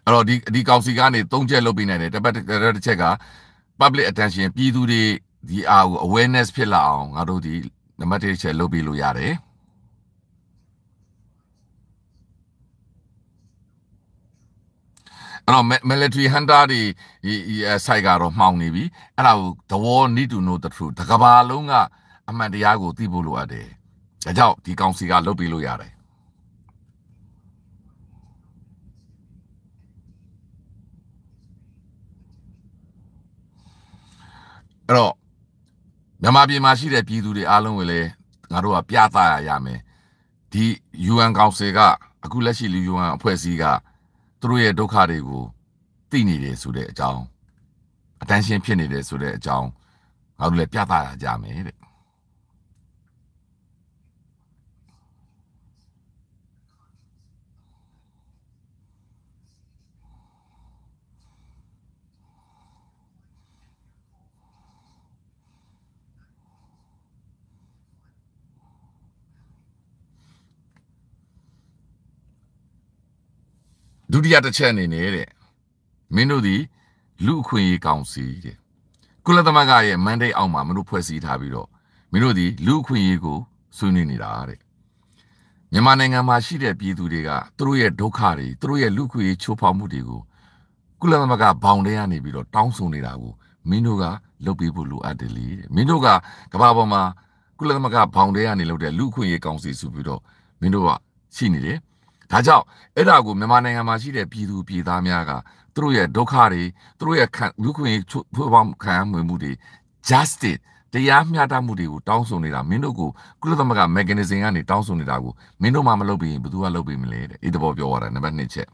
အဲ့တော့ဒီဒီကောင်စီကနေ၃ချက်လုပ်ပေးနိုင်တယ်တစ်ပတ်တစ်ချက်က public attention ပြည်သူတွေဒီအားကို awareness ဖြစ်လာအောင်ငါတို့ဒီနံပါတ်၁ချက်လုပ်ပေးလို့ရတယ်အဲ့တော့ military hunter တွေဒီဆိုင်ကတော့မှောင်နေပြီအဲ့ဒါကို the war need to know the truth တကဘာလုံးက အမှန်တရားကိုသိဖို့လိုအပ်တယ်ဒါကြောင့်ဒီကောင်စီကလုပ်ပေးလို့ရတယ်အဲ့တော့မြန်မာပြည်မှာရှိတဲ့ပြည်သူတွေအားလုံးကိုလည်းငါတို့ကပြသရရမယ်ဒီ UN Council ကအခုလက်ရှိ UN အဖွဲ့အစည်းကသူတို့ရဲ့ဒုက္ခတွေကို သိနေတယ်ဆိုတဲ့အကြောင်းအတန်းရှင်းဖြစ်နေတယ်ဆိုတဲ့အကြောင်းငါတို့လည်းပြသရကြမယ်တဲ့ဒုတိယတစ်ချက်အနေနဲ့တဲ့မင်းတို့ဒီလူအခွင့်အရေးကောင်စီတဲ့ကုလသမဂ္ဂရဲ့ mandate အောက်မှာမင်းတို့ဖွဲ့စည်းထားပြီးတော့မင်းတို့ဒီလူအခွင့်အရေးကိုဆွေးနွေးနေတာတဲ့မြန်မာနိုင်ငံမှာရှိတဲ့ပြည်သူတွေကသူတို့ရဲ့ဒုက္ခတွေသူတို့ရဲ့လူခွေချိုးဖောက်မှုတွေကိုကုလသမဂ္ဂဘောင်ထဲကနေပြီးတော့တောင်းဆိုနေတာကိုမင်းတို့ကလုပ်ပေးဖို့လိုအပ်တယ်လေမင်းတို့ကကမ္ဘာပေါ်မှာကုလသမဂ္ဂဘောင်ထဲကနေလုပ်တဲ့လူခွေရေးကောင်စီဆိုပြီးတော့မင်းတို့ကရှိနေတယ်ဒါကြောင့်အဲ့ဒါကိုမြန်မာနိုင်ငံမှာရှိတဲ့ပြည်သူပြည်သားများကသူတို့ရဲ့ဒုက္ခတွေသူတို့ရဲ့ခံလူခွင့်ဖွံ့ဖော်ခံရမှုတွေ justice တရားမျှတမှုတွေကိုတောင်းဆိုနေတာမင်းတို့ကိုကုလသမဂ္ဂ mechanism ကနေတောင်းဆိုနေတာကိုမင်းတို့မှမလုပ်ပြီးဘယ်သူကလုပ်ပြီးမလဲတဲ့အဲ့ဒီဘောပြောရတာနံပါတ်1ချက်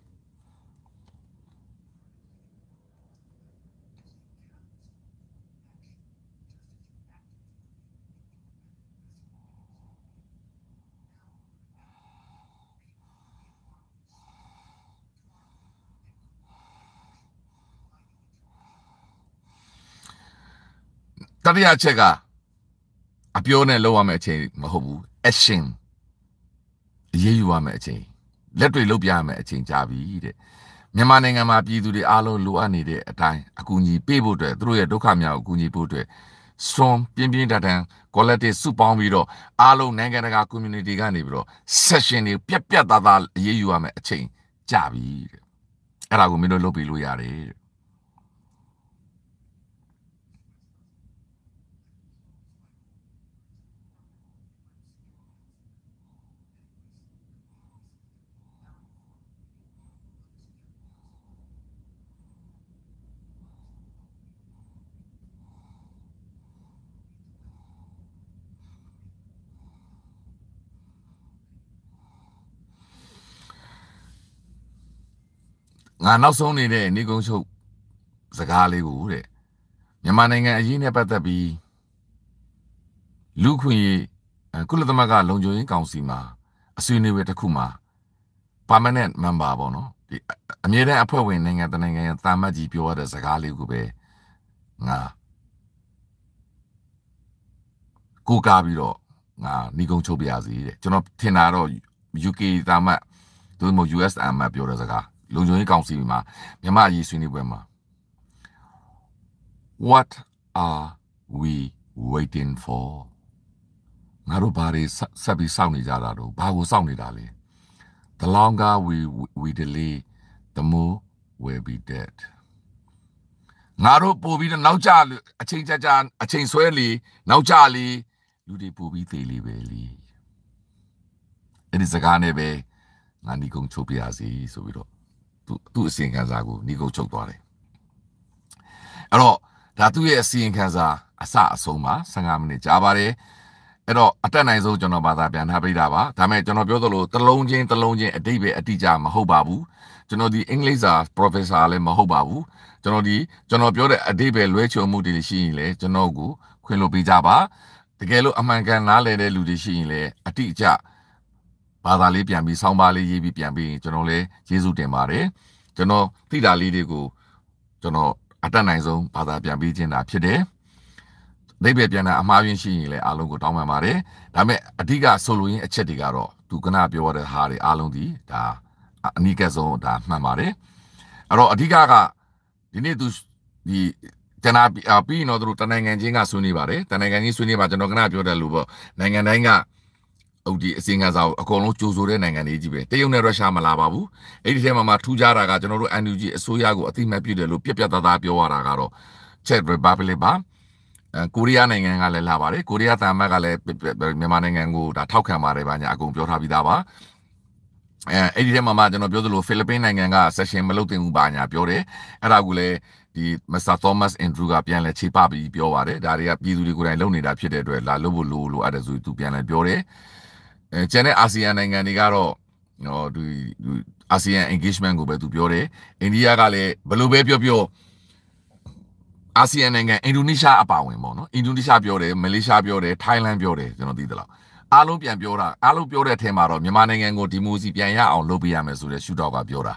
တတိယချက်ကအပြောနဲ့လုပ်ရမယ့်အချိန်မဟုတ်ဘူး action အရေးယူရမယ့်အချိန်လက်တွေလုပ်ပြရမယ့်အချိန်ကြာပြီတဲ့မြန်မာနိုင်ငံမှာပြည်သူတွေအားလုံးလိုအပ်နေတဲ့အတိုင်းအကူအညီပေးဖို့အတွက်သူတို့ရဲ့ဒုက္ခများကိုအကူအညီဖို့အတွက်စွန်ပြင်းပြင်းထန်ထန် collective စုပေါင်းပြီးတော့အားလုံးနိုင်ငံတကာ community ကနေပြီးတော့ session တွေပြက်ပြက်သားသားအရေးယူရမယ့်အချိန်ကြာပြီတဲ့အဲ့ဒါကိုမင်းတို့လုပ်ပြီးလို့ရတယ်တဲ့ငါနောက်ဆုံးနေတဲ့နေကုန်းချုပ်စကားလေးကိုတဲ့မြန်မာနိုင်ငံအရေးနဲ့ပတ်သက်ပြီးလူခွင့်ရေးကုလသမဂ္ဂလုံခြုံရေးကောင်စီမှာအဆွေးနွေးပွဲတစ်ခုမှာ permanent member ပေါ့နော်ဒီအမြဲတမ်းအဖွဲ့ဝင်နိုင်ငံတနိုင်ငံရဲ့တာမတ်ကြီးပြောရတဲ့စကားလေးကိုပဲငါကိုကားပြီးတော့ငါနှီးကုန်းချုပ်ပြရစီတဲ့ကျွန်တော်ထင်တာတော့ UK တာမတ်သို့မဟုတ် US အမတ်ပြောတဲ့စကားလုံခြုံရေးကောင်စီမှာမြန်မာအရေးဆွေးနွေးပွဲမှာ what are we waiting for ငါတို့ဘာတွေဆက်ပြီးစောင့်နေကြတာတော့ဘာကိုစောင့်နေတာလဲ the longer we we delay the more will be dead ငါတို့ပို့ပြီးတော့နောက်ကျအချိန်ကြာကြာအချိန်ဆွဲလေနောက်ကျလေလူတွေပို့ပြီးသေးလေပဲလေအဲ့ဒီစကားနဲ့ပဲငါဒီကုန်းချုပ်ပြရစီဆိုပြီးတော့သူ့အစီရင်ခံစာကိုနှီးကုတ်ချုပ်သွားတယ်အဲ့တော့ဒါသူ့ရဲ့အစီရင်ခံစာအစအဆုံးမှာ15မိနစ်ကြာပါတယ်အဲ့တော့အတက်နိုင်ဆုံးကျွန်တော်ဘာသာပြန်ထားပြတာပါဒါမဲ့ကျွန်တော်ပြောသလိုတလုံးချင်းတလုံးချင်းအတိတ်ပဲအတိအကျမဟုတ်ပါဘူးကျွန်တော်ဒီအင်္ဂလိပ်စာ professor လည်းမဟုတ်ပါဘူးကျွန်တော်ဒီကျွန်တော်ပြောတဲ့အတိတ်ပဲလွဲချော်မှုတွေရှိရင်လည်းကျွန်တော်ကိုခွင့်လွှတ်ပေးကြပါတကယ်လို့အမှန်ကန်နားလည်တဲ့လူတွေရှိရင်လည်းအတိအကျဘာသာလေးပြန်ပြီးဆောင်းပါးလေးရေးပြီးပြန်ပြီးကျွန်တော်လည်းယေရှုတင်ပါတယ်ကျွန်တော်သိတာလေးတွေကိုကျွန်တော်အတတ်နိုင်ဆုံးဘာသာပြန်ပြီးခြင်းတာဖြစ်တယ်အိဗယ်ပြန်တာအမှားယွင်းရှိရင်လည်းအားလုံးကိုတောင်းပန်ပါတယ်ဒါပေမဲ့အဓိကဆိုလိုရင်းအချက်တွေကတော့သူကနာပြောတဲ့ဟာတွေအားလုံးဒီဒါအနိကဆုံးဒါမှန်ပါတယ်အဲ့တော့အဓိကကဒီနေ့သူဒီကျွန်တော်ပြီးရင်တော့သူတို့တနိုင်ငံချင်းကဆွေးနွေးပါတယ်တနိုင်ငံချင်းဆွေးနွေးပါကျွန်တော်ကနာပြောတယ်လို့ပေါ့နိုင်ငံတိုင်းကဟိုဒီအစင်ကစားကိုအကုန်လုံးကြိုးဆိုတဲ့နိုင်ငံတွေကြီးပဲတရုတ်နဲ့ရုရှားမလာပါဘူးအဲ့ဒီထဲမှာမှထူးခြားတာကကျွန်တော်တို့ NUG အစိုးရကိုအတိမတ်ပြုတယ်လို့ပြက်ပြက်သားသားပြောရတာကတော့ Czech Republic ပါကိုရီးယားနိုင်ငံကလည်းလာပါတယ်ကိုရီးယားတန်မတ်ကလည်းမြန်မာနိုင်ငံကိုဒါထောက်ခံပါတယ်ဗျာအကုန်ပြောထားပြီးသားပါအဲအဲ့ဒီထဲမှာမှကျွန်တော်ပြောသလိုဖိလစ်ပိန်နိုင်ငံက session မလုပ်သင့်ဘူးပါညာပြောတယ်အဲ့ဒါကလည်းဒီ Mr. Thomas Andrew ကပြန်လဲခြေပပြီးပြောပါတယ်ဒါတွေကပြည်သူတွေကိုယ်တိုင်လုပ်နေတာဖြစ်တဲ့အတွက်လာလုပ်ဖို့လိုလိုအပ်တယ်ဆိုသူပြန်လဲပြောတယ်အဲကျန်တဲ့အာဆီယံနိုင်ငံတွေကတော့ဟောဒီအာဆီယံ engagement ကိုပဲသူပြောတယ်အိန္ဒိယကလည်းဘယ်လိုပဲပြောပြောအာဆီယံနိုင်ငံအင်ဒိုနီးရှားအပါဝင်ပေါ့နော်အင်ဒိုနီးရှားပြောတယ်မလေးရှားပြောတယ်ထိုင်းလန်ပြောတယ်ကျွန်တော်သိသလားအားလုံးပြန်ပြောတာအားလုံးပြောတဲ့အထက်မှာတော့မြန်မာနိုင်ငံကိုဒီမိုစီပြန်ရအောင်လုပ်ပေးရမယ်ဆိုတဲ့ရှုထောင့်ကပြောတာ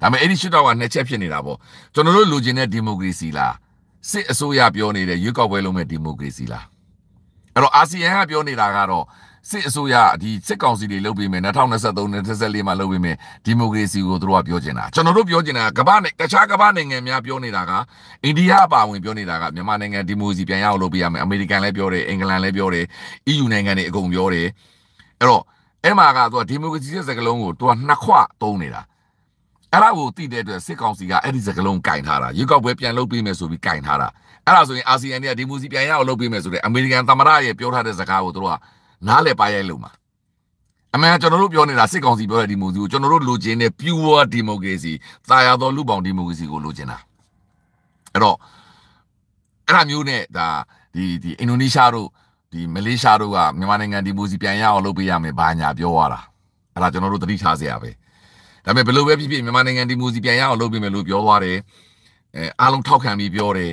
ဒါပေမဲ့အဲ့ဒီရှုထောင့်ကနှစ်ချက်ဖြစ်နေတာပေါ့ကျွန်တော်တို့လိုချင်တဲ့ဒီမိုကရေစီလားစစ်အစိုးရပြောနေတဲ့ရွေးကောက်ပွဲလုပ်မဲ့ဒီမိုကရေစီလားအဲ့တော့အာဆီယံကပြောနေတာကတော့စစ်အစိုးရဒီစစ်ကောင်စီတွေလုပ်ပေးမယ်2023နဲ့24မှာလုပ်ပေးမယ်ဒီမိုကရေစီကိုတို့ကပြောချင်တာကျွန်တော်တို့ပြောချင်တာကမ္ဘာနဲ့တခြားကမ္ဘာနိုင်ငံများပြောနေတာကအိန္ဒိယအပါဝင်ပြောနေတာကမြန်မာနိုင်ငံဒီမိုကရေစီပြန်ရအောင်လုပ်ပေးရမယ်အမေရိကန်လည်းပြောတယ်အင်္ဂလန်လည်းပြောတယ် EU နိုင်ငံတွေအကုန်ပြောတယ်အဲ့တော့အဲ့မှာကသူကဒီမိုကရေစီရဲ့စကားလုံးကိုသူကနှစ်ခွသုံးနေတာအဲ့ဒါကိုသိတဲ့အတွက်စစ်ကောင်စီကအဲ့ဒီစကားလုံးကင်ထားတာရွေးကောက်ပွဲပြန်လုပ်ပေးမယ်ဆိုပြီးကင်ထားတာအဲ့ဒါဆိုရင်အာဆီယံတွေကဒီမိုစီပြန်ရအောင်လုပ်ပေးမယ်ဆိုတဲ့အမေရိကန်သမ္မတရဲ့ပြောထားတဲ့စကားကိုတို့ကနားလည်ပါရိုက်လို့မှာအမှန်ကျွန်တော်တို့ပြောနေတာစစ်ကောင်စီပြောတဲ့ဒီမိုစီကိုကျွန်တော်တို့လိုချင်တဲ့ pure democracy သာယာသောလူ့ဘောင်ဒီမိုကရေစီကိုလိုချင်တာအဲ့တော့အဲ့ဒါမျိုးနဲ့ဒါဒီဒီအင်ဒိုနီးရှားတို့ဒီမလေးရှားတို့ကမြန်မာနိုင်ငံဒီမိုစီပြန်ရအောင်လုပ်ပေးရမယ်ဘာညာပြောရတာအဲ့ဒါကျွန်တော်တို့သတိထားစရာပဲဒါပေမဲ့ဘယ်လိုပဲဖြစ်ဖြစ်မြန်မာနိုင်ငံဒီမိုစီပြန်ရအောင်လုပ်ပေးမယ်လို့ပြောသွားတယ်အဲအားလုံးထောက်ခံပြီးပြောတယ်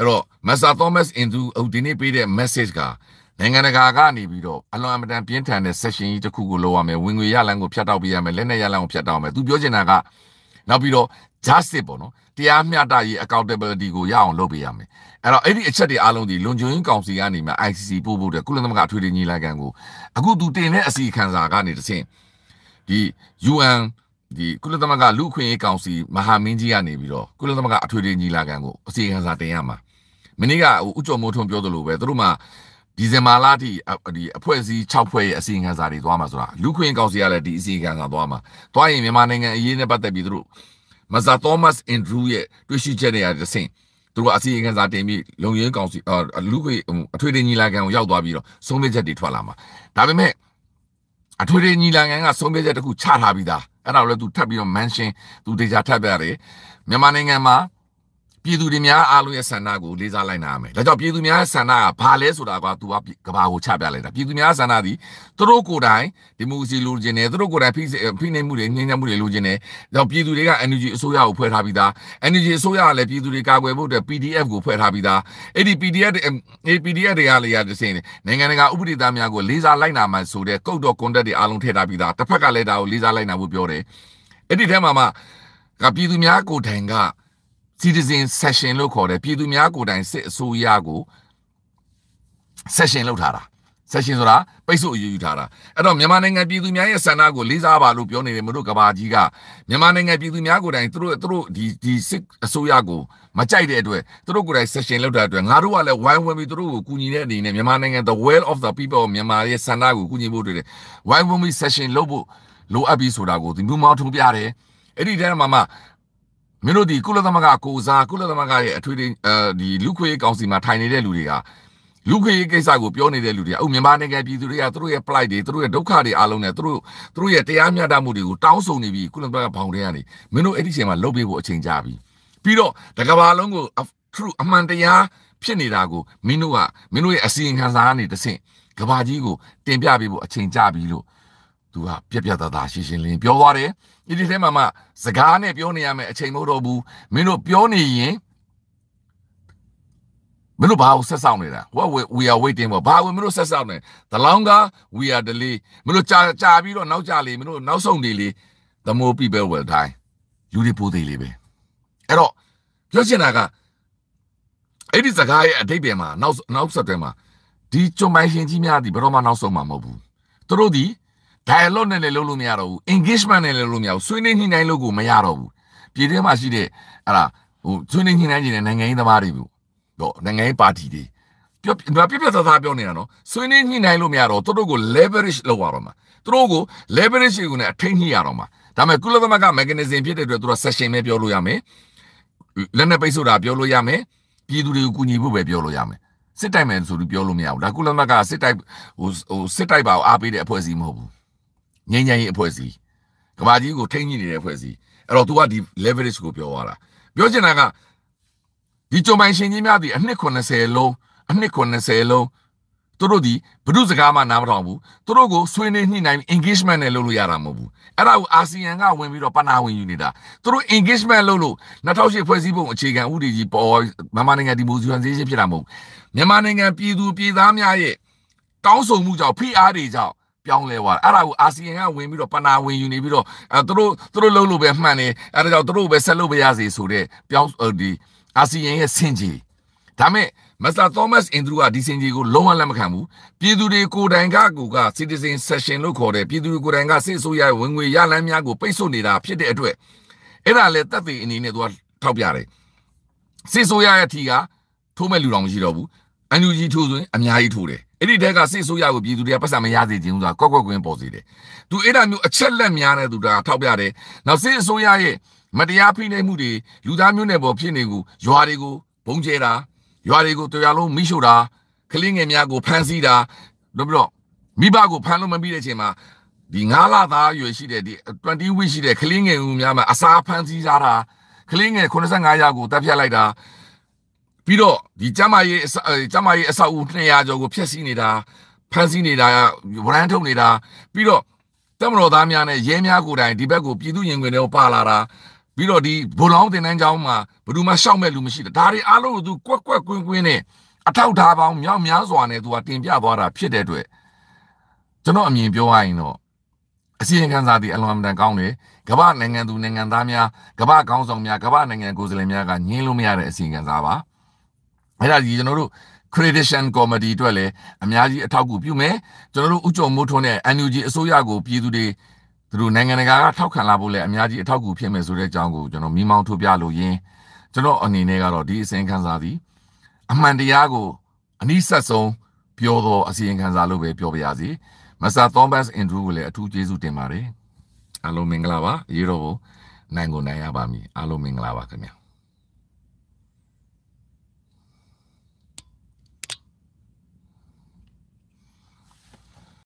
အဲ့တော့ Master Thomas Indu ဟိုဒီနေ့ပေးတဲ့ message ကနိုင်ငံတကာကနေပြီးတော့အလွန်အမတန်ပြင်းထန်တဲ့ session ကြီးတစ်ခုကိုလုပ်ရမယ်ဝင်ငွေရလန်ကိုဖြတ်တောက်ပေးရမယ်လက်နက်ရလန်ကိုဖြတ်တောက်ရမယ်သူပြောချင်တာကနောက်ပြီးတော့ justice ပေါ့နော်တရားမျှတရေး accountability ကိုရအောင်လုပ်ပေးရမယ်အဲ့တော့အဲ့ဒီအချက်တွေအားလုံးဒီလွန်ကျွင်းကောင်စီကနေမှ ICC ပို့ဖို့တဲ့ကုလသမဂ္ဂအထွေထွေညီလာခံကိုအခုသူတင်တဲ့အစီအခံစာကနေတစ်ဆင့်ဒီ UN ဒီကုလသမဂ္ဂလူ့ခွင့်ရေးကောင်စီမဟာမင်းကြီးကနေပြီးတော့ကုလသမဂ္ဂအထွေထွေညီလာခံကိုအစီအခံစာတင်ရမှာ။မင်းကဟိုဥကြုံမိုးထွန်းပြောသလိုပဲသူတို့မှဒီဇင်ဘာလအထိဒီအဖွဲ့အစည်း6ဖွဲ့ရဲ့အစီအကံစာတွေသွားမှာဆိုတာလူခွင့်ကောင်စီကလည်းဒီအစီအကံစာသွားမှာသွားရင်မြန်မာနိုင်ငံအရေးနဲ့ပတ်သက်ပြီးသူတို့မဇာသောမတ်အင်ဒရူးရဲ့တွေ့ရှိချက်တွေကတဆင့်သူတို့အစီအကံစာတင်ပြီးလုံရင်းကောင်စီလူခွေအထွေထွေညီလာခံကိုရောက်သွားပြီးတော့ဆုံးဖြတ်ချက်တွေထွက်လာမှာဒါပေမဲ့အထွေထွေညီလာခံကဆုံးဖြတ်ချက်တစ်ခုချထားပြီးသားအဲ့ဒါကိုလည်းသူထပ်ပြီးတော့ mention သူဒေချာထပ်ပြတယ်မြန်မာနိုင်ငံမှာပြည်သူတွေများအားလုံးရဲ့ဆန္ဒကိုလေးစားလိုက်နာရမယ်။ဒါကြောင့်ပြည်သူများဆန္ဒကဘာလဲဆိုတာကသူကကဘာကိုချပြလိုက်တာ။ပြည်သူများဆန္ဒသည်သူတို့ကိုယ်တိုင်ဒီမိုကရေစီလိုချင်တယ်သူတို့ကိုယ်တိုင်ဖိဖိနှိပ်မှုတွေနှိမ်နင်းမှုတွေလိုချင်တယ်။ဒါကြောင့်ပြည်သူတွေက NUG အစိုးရကိုဖွဲ့ထားပြီးသား။ NUG အစိုးရကလည်းပြည်သူတွေကာကွယ်ဖို့အတွက် PDF ကိုဖွဲ့ထားပြီးသား။အဲ့ဒီ PDF တွေ APDF တွေကလည်းရတဲ့စင်နိုင်ငံတကာဥပဒေသားများကိုလေးစားလိုက်နာမှဆိုတဲ့ကုတ်တော် contact တွေအားလုံးထည့်ထားပြီးသား။တစ်ဖက်ကလည်းဒါကိုလေးစားလိုက်နာဖို့ပြောတယ်။အဲ့ဒီထဲမှာမှကပြည်သူများကိုယ်တိုင်က citizen session လို့ခေါ်တယ်ပြည်သူများကိုယ်တိုင်စစ်အစိုးရကို session လုပ်ထားတာ session ဆိုတာပိတ်ဆို့အရေးယူထားတာအဲ့တော့မြန်မာနိုင်ငံပြည်သူများရဲ့ဆန္ဒကိုလေးစားပါလို့ပြောနေတယ်မတို့ကဘာကြီးကမြန်မာနိုင်ငံပြည်သူများကိုယ်တိုင်သူတို့သူတို့ဒီဒီစစ်အစိုးရကိုမကြိုက်တဲ့အတွက်သူတို့ကိုယ်တိုင် session လုပ်တာအတွက်ငါတို့ကလည်းဝိုင်းဝန်းပြီးသူတို့ကိုကူညီတဲ့အနေနဲ့မြန်မာနိုင်ငံ the will of the people မြန်မာရဲ့ဆန္ဒကိုကူညီဖို့တွေ့တယ်ဝိုင်းဝန်းပြီး session လုပ်ဖို့လိုအပ်ပြီဆိုတာကိုဒီမျိုးမောင်းထုတ်ပြတယ်အဲ့ဒီတန်းမှာမှမင်းတို့ဒီကုလသမဂ္ဂအကိုစားကုလသမဂ္ဂရဲ့အထွေထွေအဲဒီလူခွေကောင်စီမှာထိုင်နေတဲ့လူတွေကလူခွေကိစ္စကိုပြောနေတဲ့လူတွေအခုမြန်မာနိုင်ငံပြည်သူတွေကသူတို့ရဲ့ plight တွေသူတို့ရဲ့ဒုက္ခတွေအားလုံးနဲ့သူတို့သူတို့ရဲ့တရားမျှတမှုတွေကိုတောင်းဆိုနေပြီးကုလသမဂ္ဂဘောင်ထဲကနေမင်းတို့အဲ့ဒီအချိန်မှာလှုပ်ပေးဖို့အချိန်ကြပြီပြီးတော့တကဘာလုံးကို true အမှန်တရားဖြစ်နေတာကိုမင်းတို့ကမင်းတို့ရဲ့အစီရင်ခံစာကနေတဆင့်ကဘာကြီးကိုတင်ပြပေးဖို့အချိန်ကြပြီလို့သူကပြက်ပြက်သားသားရှင်းရှင်းလင်းပြောသွားတယ်။ဒီထဲမှာမှစကားနဲ့ပြောနေရမယ်အချိန်မဟုတ်တော့ဘူး။မင်းတို့ပြောနေရင်မင်းတို့ဘာကိုဆက်ဆောင်နေတာ what we we are waiting for ဘာကိုမင်းတို့ဆက်ဆောင်နေ the longer we are delay မင်းတို့ကြာကြာပြီးတော့နောက်ကြလေမင်းတို့နောက်ဆုံးနေလေ the more people will die လူတွေပိုသေးလေပဲအဲ့တော့ပြောချင်တာကအဲ့ဒီစကားရဲ့အတိတ်ပြန်မှာနောက်နောက်ဆက်တွဲမှာဒီကျွန်ပိုင်ရှင်ကြီးများဒီဘယ်တော့မှနောက်ဆုံးမှာမဟုတ်ဘူးသူတို့ဒီ dialogue နဲ့လည်းလုပ်လို့မရတော့ဘူး engagement နဲ့လည်းလုပ်လို့မရဘူးဆွေးနွေးညှိနှိုင်းလို့ကိုမရတော့ဘူးပြည်ထဲမှာရှိတဲ့အဲ့ဒါဟိုဆွေးနွေးညှိနှိုင်းနေတဲ့နိုင်ငံရေးသမားတွေပေါ့နိုင်ငံရေးပါတီတွေပြောငါပြပြသားသားပြောနေတာနော်ဆွေးနွေးညှိနှိုင်းလို့မရတော့သူတို့ကို leverage လုပ်ရတော့မှာသူတို့ကို leverage ကိုလည်းအထိန်ညှိရတော့မှာဒါမဲ့ကုလသမဂ္ဂ mechanism ဖြစ်တဲ့အတွက်သူတို့ session ပဲပြောလို့ရမယ်လက်နဲ့ပိတ်ဆိုတာပြောလို့ရမယ်ပြည်သူတွေကိုကူညီဖို့ပဲပြောလို့ရမယ်စစ်တိုက်မယ်ဆိုပြီးပြောလို့မရဘူးဒါကုလသမဂ္ဂစစ်တိုက်ဟိုဟိုစစ်တိုက်ပါအားပေးတဲ့အဖွဲ့အစည်းမဟုတ်ဘူးငင်းငင်းရေးအဖွဲ့အစည်းကမာကြီးကိုထိန်းညှိနေတဲ့အဖွဲ့အစည်းအဲ့တော့ तू ကဒီ leverage ကိုပြောသွားတာပြောချင်တာကဒီကြုံပိုင်ရှင်ကြီးများဒီအနှစ်80လုံးအနှစ်80လုံးသူတို့ဒီဘုဒ္ဓစကားမှနားမထောင်ဘူးသူတို့ကိုဆွေးနွေးညှိနှိုင်း engagement နဲ့လုပ်လို့ရတာမဟုတ်ဘူးအဲ့ဒါကိုအာဆီယံကဝင်ပြီးတော့ပနာဝင်ယူနေတာသူတို့ engagement လုပ်လို့2008ဖွဲ့စည်းပုံအခြေခံဥပဒေကြီးပေါ်မြန်မာနိုင်ငံဒီမိုကရေစီရန်စည်းဖြစ်တာမဟုတ်မြန်မာနိုင်ငံပြည်သူပြည်သားများရဲ့တောင်းဆိုမှုကြောင့်ဖိအားတွေကြောင့်ပြောင်းလဲသွားတာအဲ့ဒါကို ASEAN ကဝင်ပြီးတော့ပနာဝင်ယူနေပြီးတော့အဲသူတို့သူတို့လုံးလို့ပဲမှန်တယ်အဲဒါကြောင့်သူတို့ပဲဆက်လုပ်ပေးရစေဆိုတဲ့ပြောင်းဒီ ASEAN ရဲ့စင်ကြီးဒါမဲ့မစ္စတာသောမတ်အင်ဒရူကဒီစင်ကြီးကိုလုံးဝလက်မခံဘူးပြည်သူတွေကိုယ်တိုင်ကကိုက citizen session လို့ခေါ်တယ်ပြည်သူတွေကိုယ်တိုင်ကစစ်အစိုးရဝင်ငွေရလမ်းများကိုပိတ်ဆို့နေတာဖြစ်တဲ့အတွက်အဲ့ဒါလည်းတပ်တွေအနေနဲ့သူကထောက်ပြတယ်စစ်ဆိုရရဲ့ထီကထိုးမဲ့လူတော်မရှိတော့ဘူးအန်ယူဂျီထိုးဆိုရင်အများကြီးထိုးတယ်အဲ့ဒီတဲကစစ်ဆိုးရကိုပြည်သူတွေကပတ်စံမရစေခြင်းဆိုတာကောက်ကွက်ကွင်းပေါ်စေတယ်သူအဲ့ဒါမျိုးအချက်လက်များတဲ့သူကထောက်ပြတယ်နောက်စစ်ဆိုးရရဲ့မတရားဖိနှိပ်မှုတွေလူသားမျိုးနွယ်ပေါ်ဖြစ်နေကိုရွာတွေကိုဘုံကျဲတာရွာတွေကိုတရားလုံးမိရှို့တာကလေးငယ်များကိုဖမ်းဆီးတာတို့ပြီးတော့မိဘကိုဖမ်းလို့မပြီးတဲ့အချိန်မှာဒီ9လသားအရွယ်ရှိတဲ့ဒီ20 week ရှိတဲ့ကလေးငယ်ဦးများမှာအစာဖမ်းဆီးကြတာကလေးငယ်85ရာကိုတပ်ဖြတ်လိုက်တာပြီးတော့ဒီကျမကြီးကျမကြီးအဆောက်အဦ200ကျော်ကိုဖျက်ဆီးနေတာဖမ်းဆီးနေတာဝရမ်းထုတ်နေတာပြီးတော့တပ်မတော်သားများနဲ့ရဲများကိုယ်တိုင်ဒီဘက်ကိုပြည်သူရင်ခွင်တွေကိုပါလာတာပြီးတော့ဒီဗိုလ်လောင်းတင်တန်းကျောင်းမှာဘယ်သူမှရှောက်မဲ့လူမရှိတာဒါတွေအားလုံးကိုသူကွက်ကွက်ကွင်းကွင်းနဲ့အထောက်ထားပေါင်းမြောက်များစွာနဲ့သူကတင်ပြသွားတာဖြစ်တဲ့အတွက်ကျွန်တော်အမြင်ပြောရရင်တော့အစီရင်ခံစာဒီအလွန်အမတန်ကောင်းတယ်ကမ္ဘာနိုင်ငံသူနိုင်ငံသားများကမ္ဘာကောင်းဆောင်များကမ္ဘာနိုင်ငံကိုယ်စားလှယ်များကညှင်းလို့မရတဲ့အစီရင်ခံစာပါအဲ့ဒါကြီးကျွန်တော်တို့ Creation Comedy အတွက်လည်းအများကြီးအထောက်အကူပြုမယ်ကျွန်တော်တို့ဥကြုံမိုးထွန်းတဲ့ NUG အစိုးရကိုပြည်သူတွေသူတို့နိုင်ငံတကာကထောက်ခံလာဖို့လည်းအများကြီးအထောက်အကူဖြစ်မယ်ဆိုတဲ့အကြောင်းကိုကျွန်တော်မိမောင်းထုတ်ပြလို့ရင်းကျွန်တော်အနေနဲ့ကတော့ဒီအစဉ်ခံစားသည်အမှန်တရားကိုအနည်းဆက်ဆုံးပြောတော့အစဉ်ခံစားလို့ပဲပြောပါရစေမစ္စတာ Thomas Andrew ကိုလည်းအထူးကျေးဇူးတင်ပါတယ်အားလုံးမင်္ဂလာပါရေတော်ကိုနိုင်ကိုနိုင်ရပါမည်အားလုံးမင်္ဂလာပါခင်ဗျာ